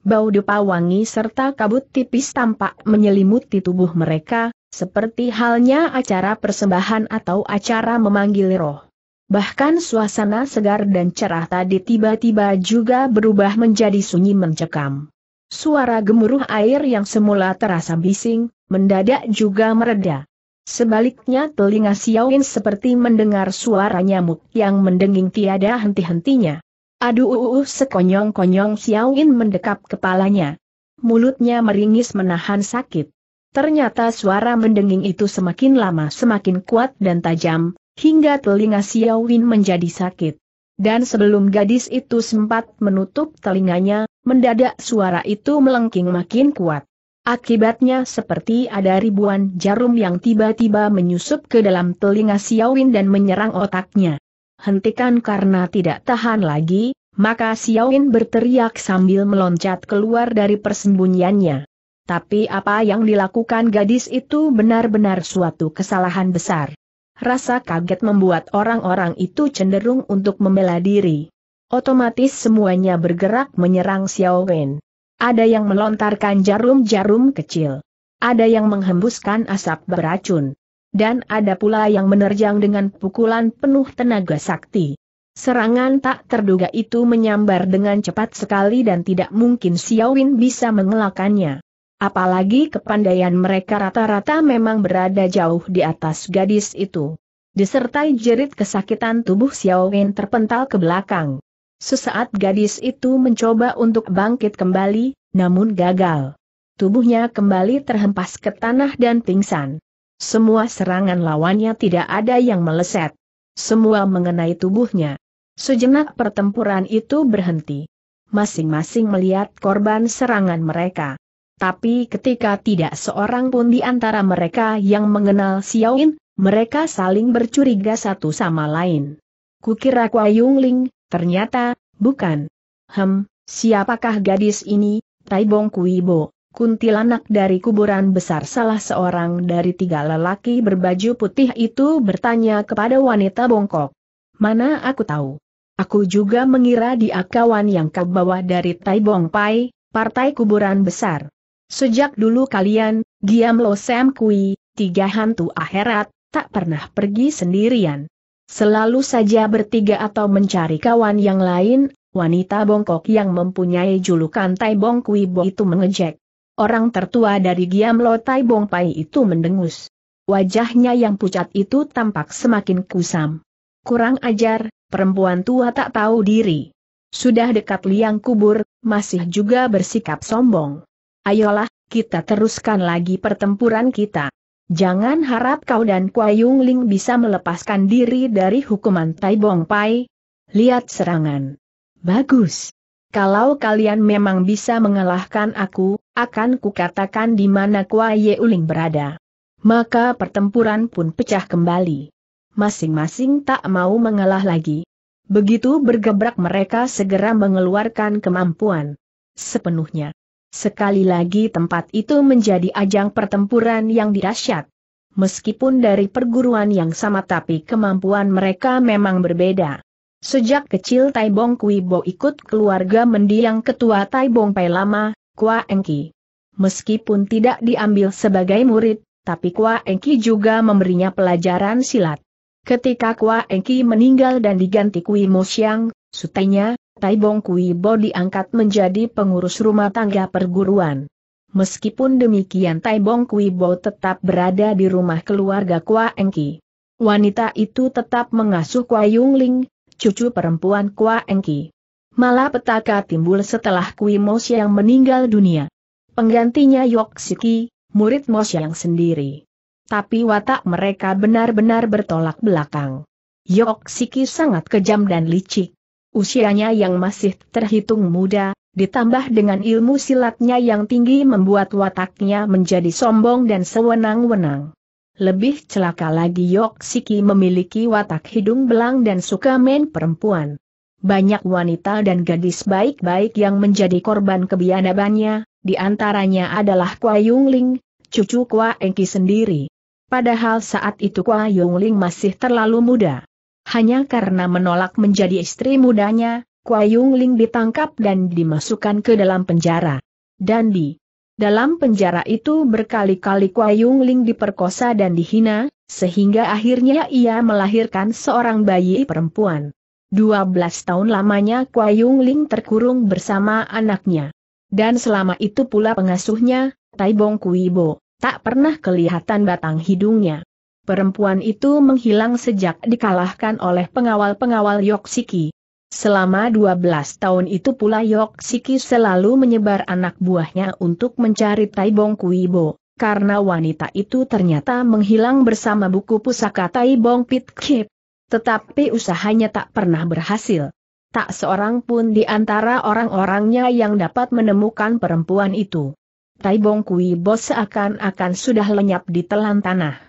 bau dupa wangi serta kabut tipis tampak menyelimuti tubuh mereka, seperti halnya acara persembahan atau acara memanggil roh. Bahkan suasana segar dan cerah tadi tiba-tiba juga berubah menjadi sunyi mencekam. Suara gemuruh air yang semula terasa bising, mendadak juga mereda. Sebaliknya telinga Xiaoin seperti mendengar suara nyamuk yang mendenging tiada henti-hentinya. Aduh sekonyong-konyong Xiaoin mendekap kepalanya. Mulutnya meringis menahan sakit. Ternyata suara mendenging itu semakin lama semakin kuat dan tajam, hingga telinga Xiaoin menjadi sakit. Dan sebelum gadis itu sempat menutup telinganya, mendadak suara itu melengking makin kuat. Akibatnya seperti ada ribuan jarum yang tiba-tiba menyusup ke dalam telinga Xiaoin dan menyerang otaknya hentikan karena tidak tahan lagi, maka Xiaoin berteriak sambil meloncat keluar dari persembunyiannya. Tapi apa yang dilakukan gadis itu benar-benar suatu kesalahan besar. Rasa kaget membuat orang-orang itu cenderung untuk membela diri. Otomatis semuanya bergerak menyerang Xiao Wen. Ada yang melontarkan jarum-jarum kecil. Ada yang menghembuskan asap beracun dan ada pula yang menerjang dengan pukulan penuh tenaga sakti. Serangan tak terduga itu menyambar dengan cepat sekali dan tidak mungkin Xiaowin bisa mengelakannya. Apalagi kepandaian mereka rata-rata memang berada jauh di atas gadis itu. Disertai jerit kesakitan tubuh Xiaowin terpental ke belakang. Sesaat gadis itu mencoba untuk bangkit kembali, namun gagal. Tubuhnya kembali terhempas ke tanah dan pingsan. Semua serangan lawannya tidak ada yang meleset. Semua mengenai tubuhnya. Sejenak pertempuran itu berhenti. Masing-masing melihat korban serangan mereka. Tapi ketika tidak seorang pun di antara mereka yang mengenal Xiaoin, mereka saling bercuriga satu sama lain. Kukira Kwa Yungling, ternyata, bukan. Hem, siapakah gadis ini, Taibong Kuibo? kuntilanak dari kuburan besar salah seorang dari tiga lelaki berbaju putih itu bertanya kepada wanita bongkok. Mana aku tahu? Aku juga mengira dia kawan yang kau bawa dari Tai Bong Pai, partai kuburan besar. Sejak dulu kalian, Giam Lo Sam Kui, tiga hantu akhirat, tak pernah pergi sendirian. Selalu saja bertiga atau mencari kawan yang lain, wanita bongkok yang mempunyai julukan Tai Bongkui Bo itu mengejek. Orang tertua dari Giam Lo Tai Bong Bongpai itu mendengus. Wajahnya yang pucat itu tampak semakin kusam. Kurang ajar, perempuan tua tak tahu diri. Sudah dekat liang kubur, masih juga bersikap sombong. Ayolah, kita teruskan lagi pertempuran kita. Jangan harap kau dan Kuayung Ling bisa melepaskan diri dari hukuman Tai Bong Pai. Lihat serangan. Bagus. Kalau kalian memang bisa mengalahkan aku, akan kukatakan di mana Kuai Uling berada. Maka pertempuran pun pecah kembali. Masing-masing tak mau mengalah lagi. Begitu bergebrak mereka segera mengeluarkan kemampuan. Sepenuhnya. Sekali lagi tempat itu menjadi ajang pertempuran yang dirasyat. Meskipun dari perguruan yang sama tapi kemampuan mereka memang berbeda. Sejak kecil Tai Bong Kui Bo ikut keluarga mendiang ketua Tai Bong Pai lama, Kwa Engki. Meskipun tidak diambil sebagai murid, tapi Kwa Engki juga memberinya pelajaran silat. Ketika Kwa Engki meninggal dan diganti Kui Mo Siang, sutenya, Bong Kui Bo diangkat menjadi pengurus rumah tangga perguruan. Meskipun demikian Tai Bong Kui Bo tetap berada di rumah keluarga Kwa Engki. Wanita itu tetap mengasuh Kwa Yung Ling, cucu perempuan Kwa Engki. Malah petaka timbul setelah Kui Mos yang meninggal dunia. Penggantinya Yok Siki, murid Mos yang sendiri. Tapi watak mereka benar-benar bertolak belakang. Yok Siki sangat kejam dan licik. Usianya yang masih terhitung muda, ditambah dengan ilmu silatnya yang tinggi membuat wataknya menjadi sombong dan sewenang-wenang. Lebih celaka lagi Yok Siki memiliki watak hidung belang dan suka main perempuan. Banyak wanita dan gadis baik-baik yang menjadi korban kebiadabannya, di antaranya adalah Kwa Yung Ling, cucu Kwa Engki sendiri. Padahal saat itu Kwa Yung Ling masih terlalu muda. Hanya karena menolak menjadi istri mudanya, Kwa Yung Ling ditangkap dan dimasukkan ke dalam penjara. Dan di dalam penjara itu berkali-kali Kuayung Ling diperkosa dan dihina, sehingga akhirnya ia melahirkan seorang bayi perempuan. 12 tahun lamanya Kuayung Ling terkurung bersama anaknya. Dan selama itu pula pengasuhnya, Tai Bong Kui Bo, tak pernah kelihatan batang hidungnya. Perempuan itu menghilang sejak dikalahkan oleh pengawal-pengawal Yoksiki. Selama 12 tahun itu pula Yok Siki selalu menyebar anak buahnya untuk mencari Taibong Kuibo, karena wanita itu ternyata menghilang bersama buku pusaka Taibong Pit Kip. Tetapi usahanya tak pernah berhasil. Tak seorang pun di antara orang-orangnya yang dapat menemukan perempuan itu. Taibong Kuibo seakan-akan sudah lenyap di telan tanah.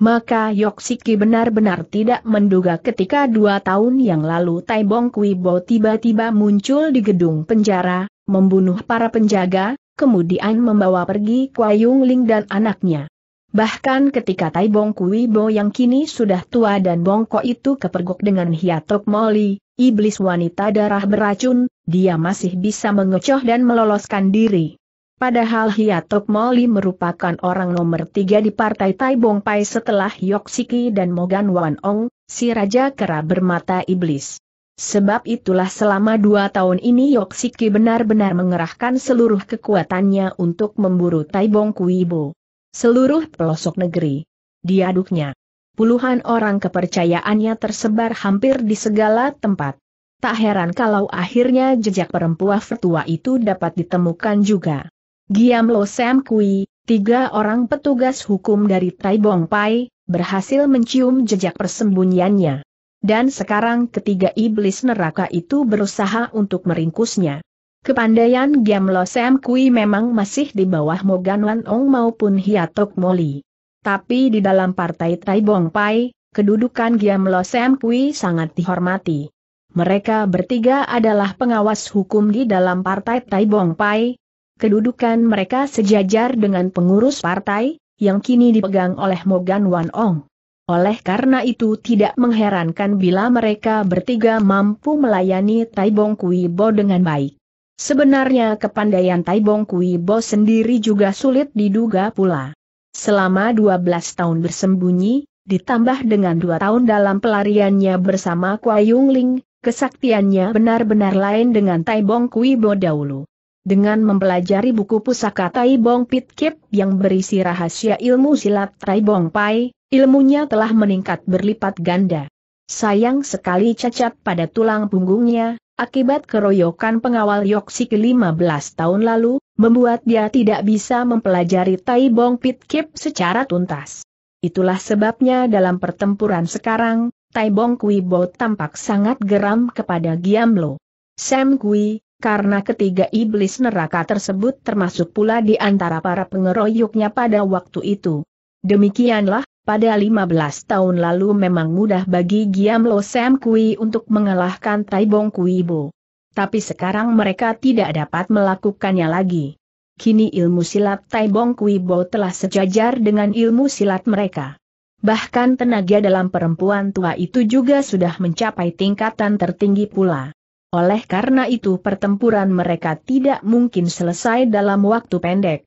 Maka Yoksiki benar-benar tidak menduga ketika dua tahun yang lalu Tai Bong Kui Bo tiba-tiba muncul di gedung penjara, membunuh para penjaga, kemudian membawa pergi Kuai Yung Ling dan anaknya. Bahkan ketika Tai Bong Kui Bo yang kini sudah tua dan bongkok itu kepergok dengan hiatok molly, iblis wanita darah beracun, dia masih bisa mengecoh dan meloloskan diri. Padahal Hiatok Moli merupakan orang nomor tiga di partai Taibong Pai setelah Yoksiki dan Mogan Wan Ong, si Raja Kera bermata iblis. Sebab itulah selama dua tahun ini Yoksiki benar-benar mengerahkan seluruh kekuatannya untuk memburu Taibong Kuibo. Seluruh pelosok negeri. Diaduknya. Puluhan orang kepercayaannya tersebar hampir di segala tempat. Tak heran kalau akhirnya jejak perempuan tertua itu dapat ditemukan juga. Giam Lo Sam Kui, tiga orang petugas hukum dari Tai Bong Pai, berhasil mencium jejak persembunyiannya. Dan sekarang ketiga iblis neraka itu berusaha untuk meringkusnya. Kepandaian Giam Lo Sam Kui memang masih di bawah Mogan Wan Ong maupun Hiatok Moli. Tapi di dalam partai Tai Bong Pai, kedudukan Giam Lo Sam Kui sangat dihormati. Mereka bertiga adalah pengawas hukum di dalam partai Tai Bong Pai, kedudukan mereka sejajar dengan pengurus partai, yang kini dipegang oleh Morgan Wan Ong. Oleh karena itu tidak mengherankan bila mereka bertiga mampu melayani Tai Bong Kui Bo dengan baik. Sebenarnya kepandaian Kui Bo sendiri juga sulit diduga pula. Selama 12 tahun bersembunyi, ditambah dengan 2 tahun dalam pelariannya bersama Kwa Yung Ling, kesaktiannya benar-benar lain dengan Tai Bong Kui Bo dahulu. Dengan mempelajari buku pusaka Tai Bong Pit Kip yang berisi rahasia ilmu silat Tai Bong Pai, ilmunya telah meningkat berlipat ganda. Sayang sekali cacat pada tulang punggungnya, akibat keroyokan pengawal ke 15 tahun lalu, membuat dia tidak bisa mempelajari Tai Bong Pit Kip secara tuntas. Itulah sebabnya dalam pertempuran sekarang, Tai Bong Kui Bo tampak sangat geram kepada Giam Lo. Sam Kui, karena ketiga iblis neraka tersebut termasuk pula di antara para pengeroyoknya pada waktu itu. Demikianlah, pada 15 tahun lalu memang mudah bagi Giam Lo Sam Kui untuk mengalahkan Taibong Kui Bo. Tapi sekarang mereka tidak dapat melakukannya lagi. Kini ilmu silat Taibong Kui Bo telah sejajar dengan ilmu silat mereka. Bahkan tenaga dalam perempuan tua itu juga sudah mencapai tingkatan tertinggi pula. Oleh karena itu pertempuran mereka tidak mungkin selesai dalam waktu pendek.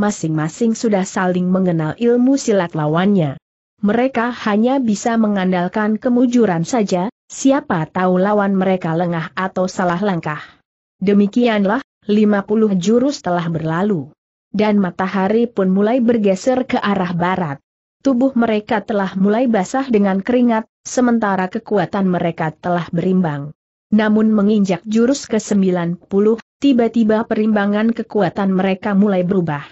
Masing-masing sudah saling mengenal ilmu silat lawannya. Mereka hanya bisa mengandalkan kemujuran saja, siapa tahu lawan mereka lengah atau salah langkah. Demikianlah, 50 jurus telah berlalu. Dan matahari pun mulai bergeser ke arah barat. Tubuh mereka telah mulai basah dengan keringat, sementara kekuatan mereka telah berimbang. Namun menginjak jurus ke-90, tiba-tiba perimbangan kekuatan mereka mulai berubah.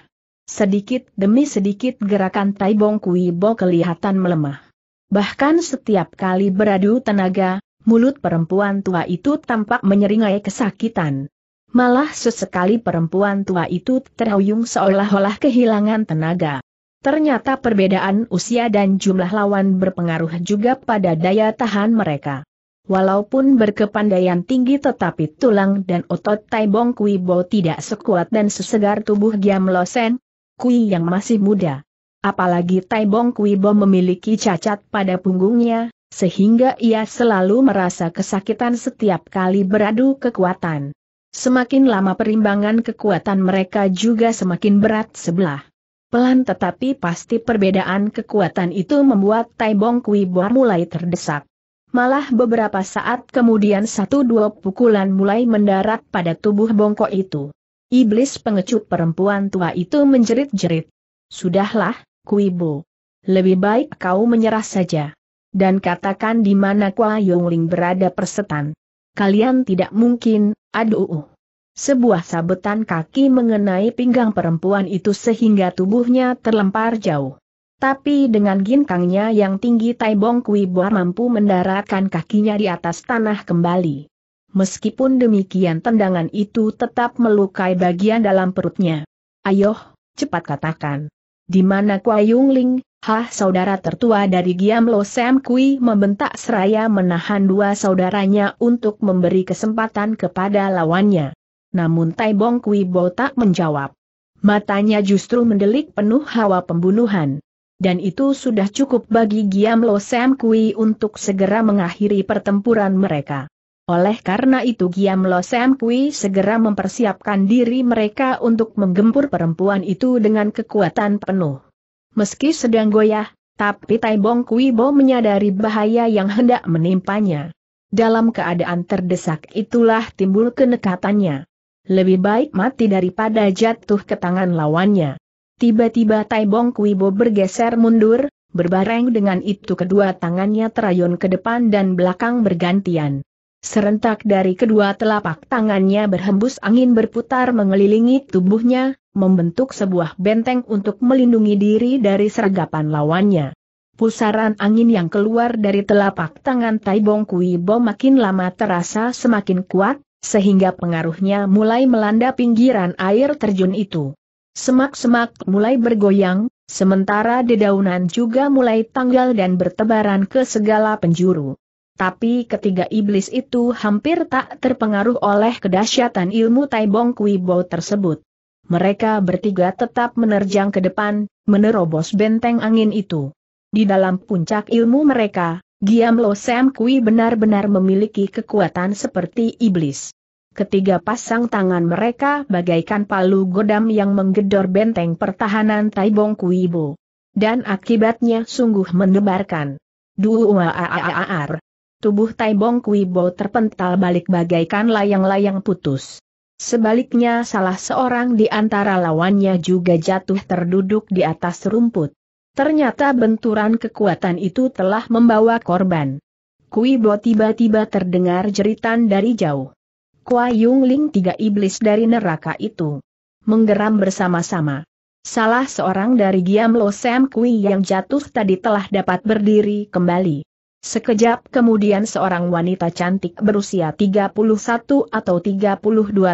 Sedikit demi sedikit gerakan Taibong Kui Bo kelihatan melemah. Bahkan setiap kali beradu tenaga, mulut perempuan tua itu tampak menyeringai kesakitan. Malah sesekali perempuan tua itu terhuyung seolah-olah kehilangan tenaga. Ternyata perbedaan usia dan jumlah lawan berpengaruh juga pada daya tahan mereka. Walaupun berkepandaian tinggi tetapi tulang dan otot Taibong Bong Kui Bo tidak sekuat dan sesegar tubuh Giam Lo Losen, Kui yang masih muda. Apalagi Taibong Bong Kui Bo memiliki cacat pada punggungnya, sehingga ia selalu merasa kesakitan setiap kali beradu kekuatan. Semakin lama perimbangan kekuatan mereka juga semakin berat sebelah. Pelan tetapi pasti perbedaan kekuatan itu membuat Taibong Bong Kui Bo mulai terdesak. Malah beberapa saat kemudian satu dua pukulan mulai mendarat pada tubuh bongkok itu. Iblis pengecut perempuan tua itu menjerit-jerit. Sudahlah, Kuibo. Lebih baik kau menyerah saja. Dan katakan di mana Kua Yongling berada persetan. Kalian tidak mungkin, aduh. Sebuah sabetan kaki mengenai pinggang perempuan itu sehingga tubuhnya terlempar jauh. Tapi dengan ginkangnya yang tinggi Taibong Kui Boa mampu mendaratkan kakinya di atas tanah kembali. Meskipun demikian tendangan itu tetap melukai bagian dalam perutnya. Ayoh, cepat katakan. Di mana Kua Yung Ling, hah saudara tertua dari Giam Lo Sam Kui membentak seraya menahan dua saudaranya untuk memberi kesempatan kepada lawannya. Namun Taibong Kui Bo tak menjawab. Matanya justru mendelik penuh hawa pembunuhan dan itu sudah cukup bagi Giam Lo Sam Kui untuk segera mengakhiri pertempuran mereka. Oleh karena itu Giam Lo Sam Kui segera mempersiapkan diri mereka untuk menggempur perempuan itu dengan kekuatan penuh. Meski sedang goyah, tapi Tai Bong Kui Bo menyadari bahaya yang hendak menimpanya. Dalam keadaan terdesak itulah timbul kenekatannya. Lebih baik mati daripada jatuh ke tangan lawannya. Tiba-tiba Tai Taibong Kuibo bergeser mundur, berbareng dengan itu kedua tangannya terayun ke depan dan belakang bergantian. Serentak dari kedua telapak tangannya berhembus angin berputar mengelilingi tubuhnya, membentuk sebuah benteng untuk melindungi diri dari sergapan lawannya. Pusaran angin yang keluar dari telapak tangan Tai Taibong Kuibo makin lama terasa semakin kuat, sehingga pengaruhnya mulai melanda pinggiran air terjun itu. Semak-semak mulai bergoyang, sementara dedaunan juga mulai tanggal dan bertebaran ke segala penjuru. Tapi ketiga iblis itu hampir tak terpengaruh oleh kedahsyatan ilmu Taibong Kui Bo tersebut. Mereka bertiga tetap menerjang ke depan, menerobos benteng angin itu. Di dalam puncak ilmu mereka, Giam Lo Sam Kui benar-benar memiliki kekuatan seperti iblis. Ketiga pasang tangan mereka bagaikan palu godam yang menggedor benteng pertahanan Taibong Kuibo. Dan akibatnya sungguh mendebarkan. Duaaaaar. Tubuh Taibong Kuibo terpental balik bagaikan layang-layang putus. Sebaliknya salah seorang di antara lawannya juga jatuh terduduk di atas rumput. Ternyata benturan kekuatan itu telah membawa korban. Kuibo tiba-tiba terdengar jeritan dari jauh. Kua Yung Ling tiga iblis dari neraka itu. Menggeram bersama-sama. Salah seorang dari Giam Lo Sam Kui yang jatuh tadi telah dapat berdiri kembali. Sekejap kemudian seorang wanita cantik berusia 31 atau 32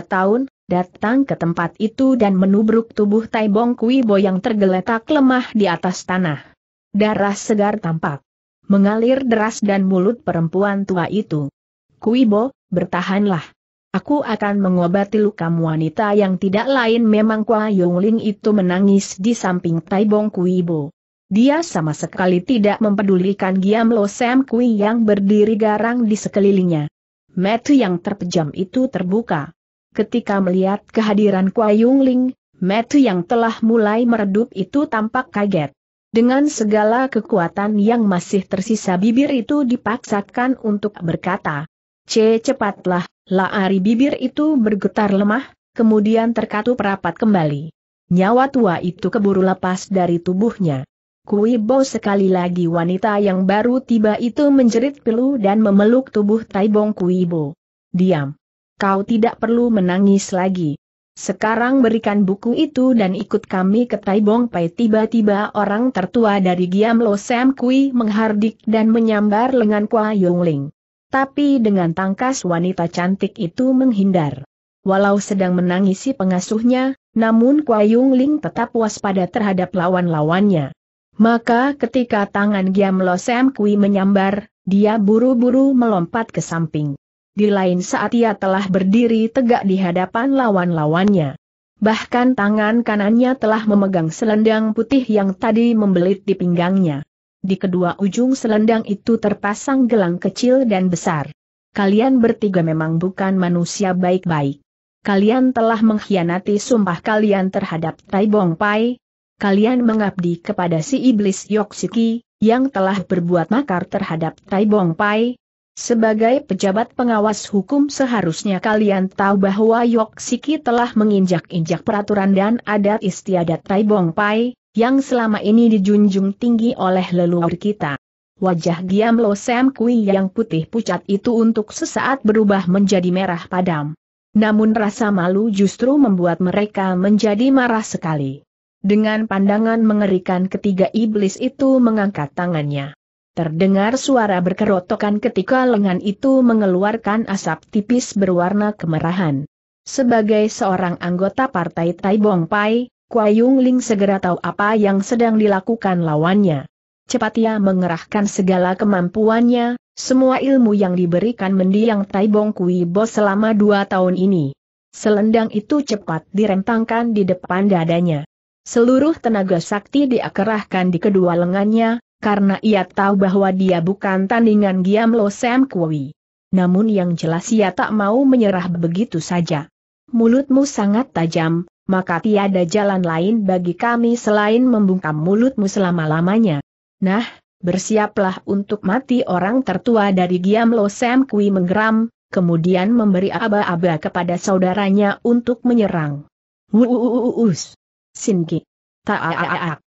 tahun, datang ke tempat itu dan menubruk tubuh Tai Bong Kui Bo yang tergeletak lemah di atas tanah. Darah segar tampak. Mengalir deras dan mulut perempuan tua itu. Kui Bo, bertahanlah. Aku akan mengobati luka wanita yang tidak lain memang Kwa Yongling itu menangis di samping Taibong Kuibo. Dia sama sekali tidak mempedulikan Giam Lo Sam Kui yang berdiri garang di sekelilingnya. Metu yang terpejam itu terbuka. Ketika melihat kehadiran Kwa Yongling, Metu yang telah mulai meredup itu tampak kaget. Dengan segala kekuatan yang masih tersisa bibir itu dipaksakan untuk berkata, C cepatlah, Laari bibir itu bergetar lemah, kemudian terkatup rapat kembali. Nyawa tua itu keburu lepas dari tubuhnya. Kui Bo sekali lagi wanita yang baru tiba itu menjerit pilu dan memeluk tubuh Taibong Kui Bo. Diam. Kau tidak perlu menangis lagi. Sekarang berikan buku itu dan ikut kami ke Taibong Pai tiba-tiba orang tertua dari Giam Lo Sam Kui menghardik dan menyambar lengan Kwa Ling tapi dengan tangkas wanita cantik itu menghindar. Walau sedang menangisi pengasuhnya, namun Kuayung Ling tetap waspada terhadap lawan-lawannya. Maka ketika tangan Giam Lo Sam Kui menyambar, dia buru-buru melompat ke samping. Di lain saat ia telah berdiri tegak di hadapan lawan-lawannya. Bahkan tangan kanannya telah memegang selendang putih yang tadi membelit di pinggangnya. Di kedua ujung selendang itu terpasang gelang kecil dan besar. Kalian bertiga memang bukan manusia baik-baik. Kalian telah mengkhianati sumpah kalian terhadap Tai Bong Pai. Kalian mengabdi kepada si iblis Yoksiki, yang telah berbuat makar terhadap Tai Bong Pai. Sebagai pejabat pengawas hukum seharusnya kalian tahu bahwa Yoksiki telah menginjak-injak peraturan dan adat istiadat Tai Bong Pai, yang selama ini dijunjung tinggi oleh leluhur kita. Wajah Giam Lo Sam Kui yang putih pucat itu untuk sesaat berubah menjadi merah padam. Namun rasa malu justru membuat mereka menjadi marah sekali. Dengan pandangan mengerikan ketiga iblis itu mengangkat tangannya. Terdengar suara berkerotokan ketika lengan itu mengeluarkan asap tipis berwarna kemerahan. Sebagai seorang anggota partai Taibong Pai, Kuayung Yung Ling segera tahu apa yang sedang dilakukan lawannya. Cepat ia mengerahkan segala kemampuannya, semua ilmu yang diberikan mendiang Tai Bong Kui Bo selama dua tahun ini. Selendang itu cepat direntangkan di depan dadanya. Seluruh tenaga sakti diakerahkan di kedua lengannya, karena ia tahu bahwa dia bukan tandingan Giam Lo Sam Kui. Namun yang jelas ia tak mau menyerah begitu saja. Mulutmu sangat tajam, maka tiada jalan lain bagi kami selain membungkam mulutmu selama-lamanya. Nah, bersiaplah untuk mati orang tertua dari Giam Lo Sam Kui menggeram, kemudian memberi aba-aba kepada saudaranya untuk menyerang. Wuuuus. Sinki. Taaaak.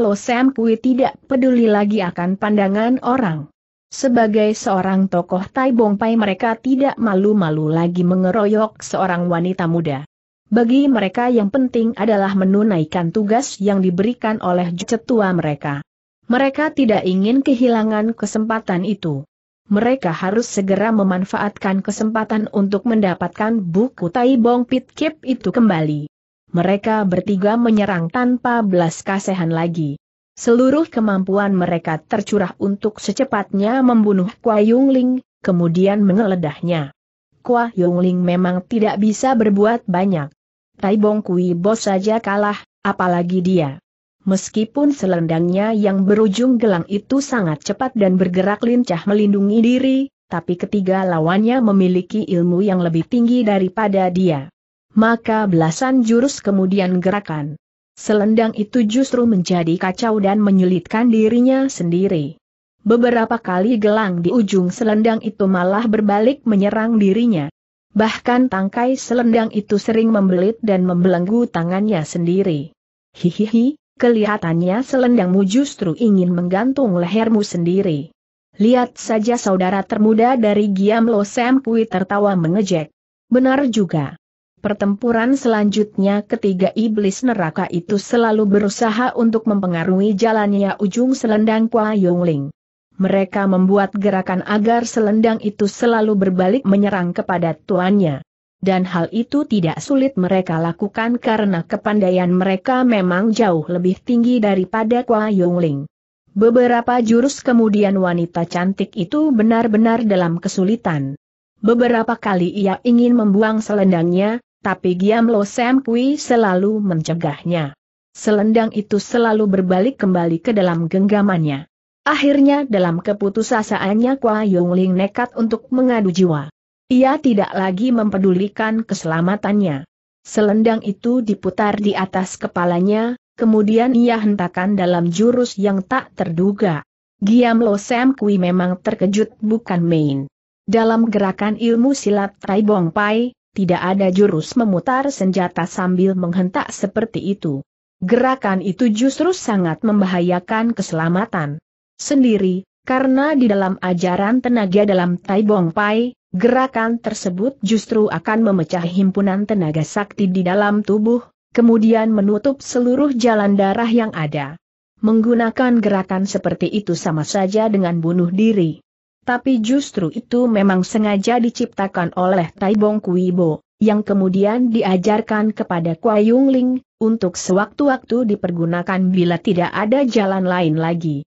Lo Sam Kui tidak peduli lagi akan pandangan orang. Sebagai seorang tokoh Tai Bong Pai, mereka tidak malu-malu lagi mengeroyok seorang wanita muda. Bagi mereka yang penting adalah menunaikan tugas yang diberikan oleh tua mereka. Mereka tidak ingin kehilangan kesempatan itu. Mereka harus segera memanfaatkan kesempatan untuk mendapatkan buku Tai Bong Pit Pitkip itu kembali. Mereka bertiga menyerang tanpa belas kasihan lagi. Seluruh kemampuan mereka tercurah untuk secepatnya membunuh Kwa Ling, kemudian mengeledahnya. Kwa Ling memang tidak bisa berbuat banyak. Taibong Kui Bos saja kalah, apalagi dia. Meskipun selendangnya yang berujung gelang itu sangat cepat dan bergerak lincah melindungi diri, tapi ketiga lawannya memiliki ilmu yang lebih tinggi daripada dia. Maka belasan jurus kemudian gerakan. Selendang itu justru menjadi kacau dan menyulitkan dirinya sendiri. Beberapa kali gelang di ujung selendang itu malah berbalik menyerang dirinya. Bahkan tangkai selendang itu sering membelit dan membelenggu tangannya sendiri. Hihihi, kelihatannya selendangmu justru ingin menggantung lehermu sendiri. Lihat saja saudara termuda dari Giam Lo Sam Kui tertawa mengejek. Benar juga. Pertempuran selanjutnya ketiga iblis neraka itu selalu berusaha untuk mempengaruhi jalannya ujung selendang Kwa Yongling mereka membuat gerakan agar selendang itu selalu berbalik menyerang kepada tuannya. Dan hal itu tidak sulit mereka lakukan karena kepandaian mereka memang jauh lebih tinggi daripada Kwa Yongling. Beberapa jurus kemudian wanita cantik itu benar-benar dalam kesulitan. Beberapa kali ia ingin membuang selendangnya, tapi Giam Lo Sam Kui selalu mencegahnya. Selendang itu selalu berbalik kembali ke dalam genggamannya. Akhirnya dalam keputusasaannya Kwa Ling nekat untuk mengadu jiwa. Ia tidak lagi mempedulikan keselamatannya. Selendang itu diputar di atas kepalanya, kemudian ia hentakan dalam jurus yang tak terduga. Giam Lo Sam Kui memang terkejut bukan main. Dalam gerakan ilmu silat Tai Bong Pai, tidak ada jurus memutar senjata sambil menghentak seperti itu. Gerakan itu justru sangat membahayakan keselamatan sendiri, karena di dalam ajaran tenaga dalam Tai Bong Pai, gerakan tersebut justru akan memecah himpunan tenaga sakti di dalam tubuh, kemudian menutup seluruh jalan darah yang ada. Menggunakan gerakan seperti itu sama saja dengan bunuh diri. Tapi justru itu memang sengaja diciptakan oleh Tai Taibong Kuibo, yang kemudian diajarkan kepada Yung Ling untuk sewaktu-waktu dipergunakan bila tidak ada jalan lain lagi.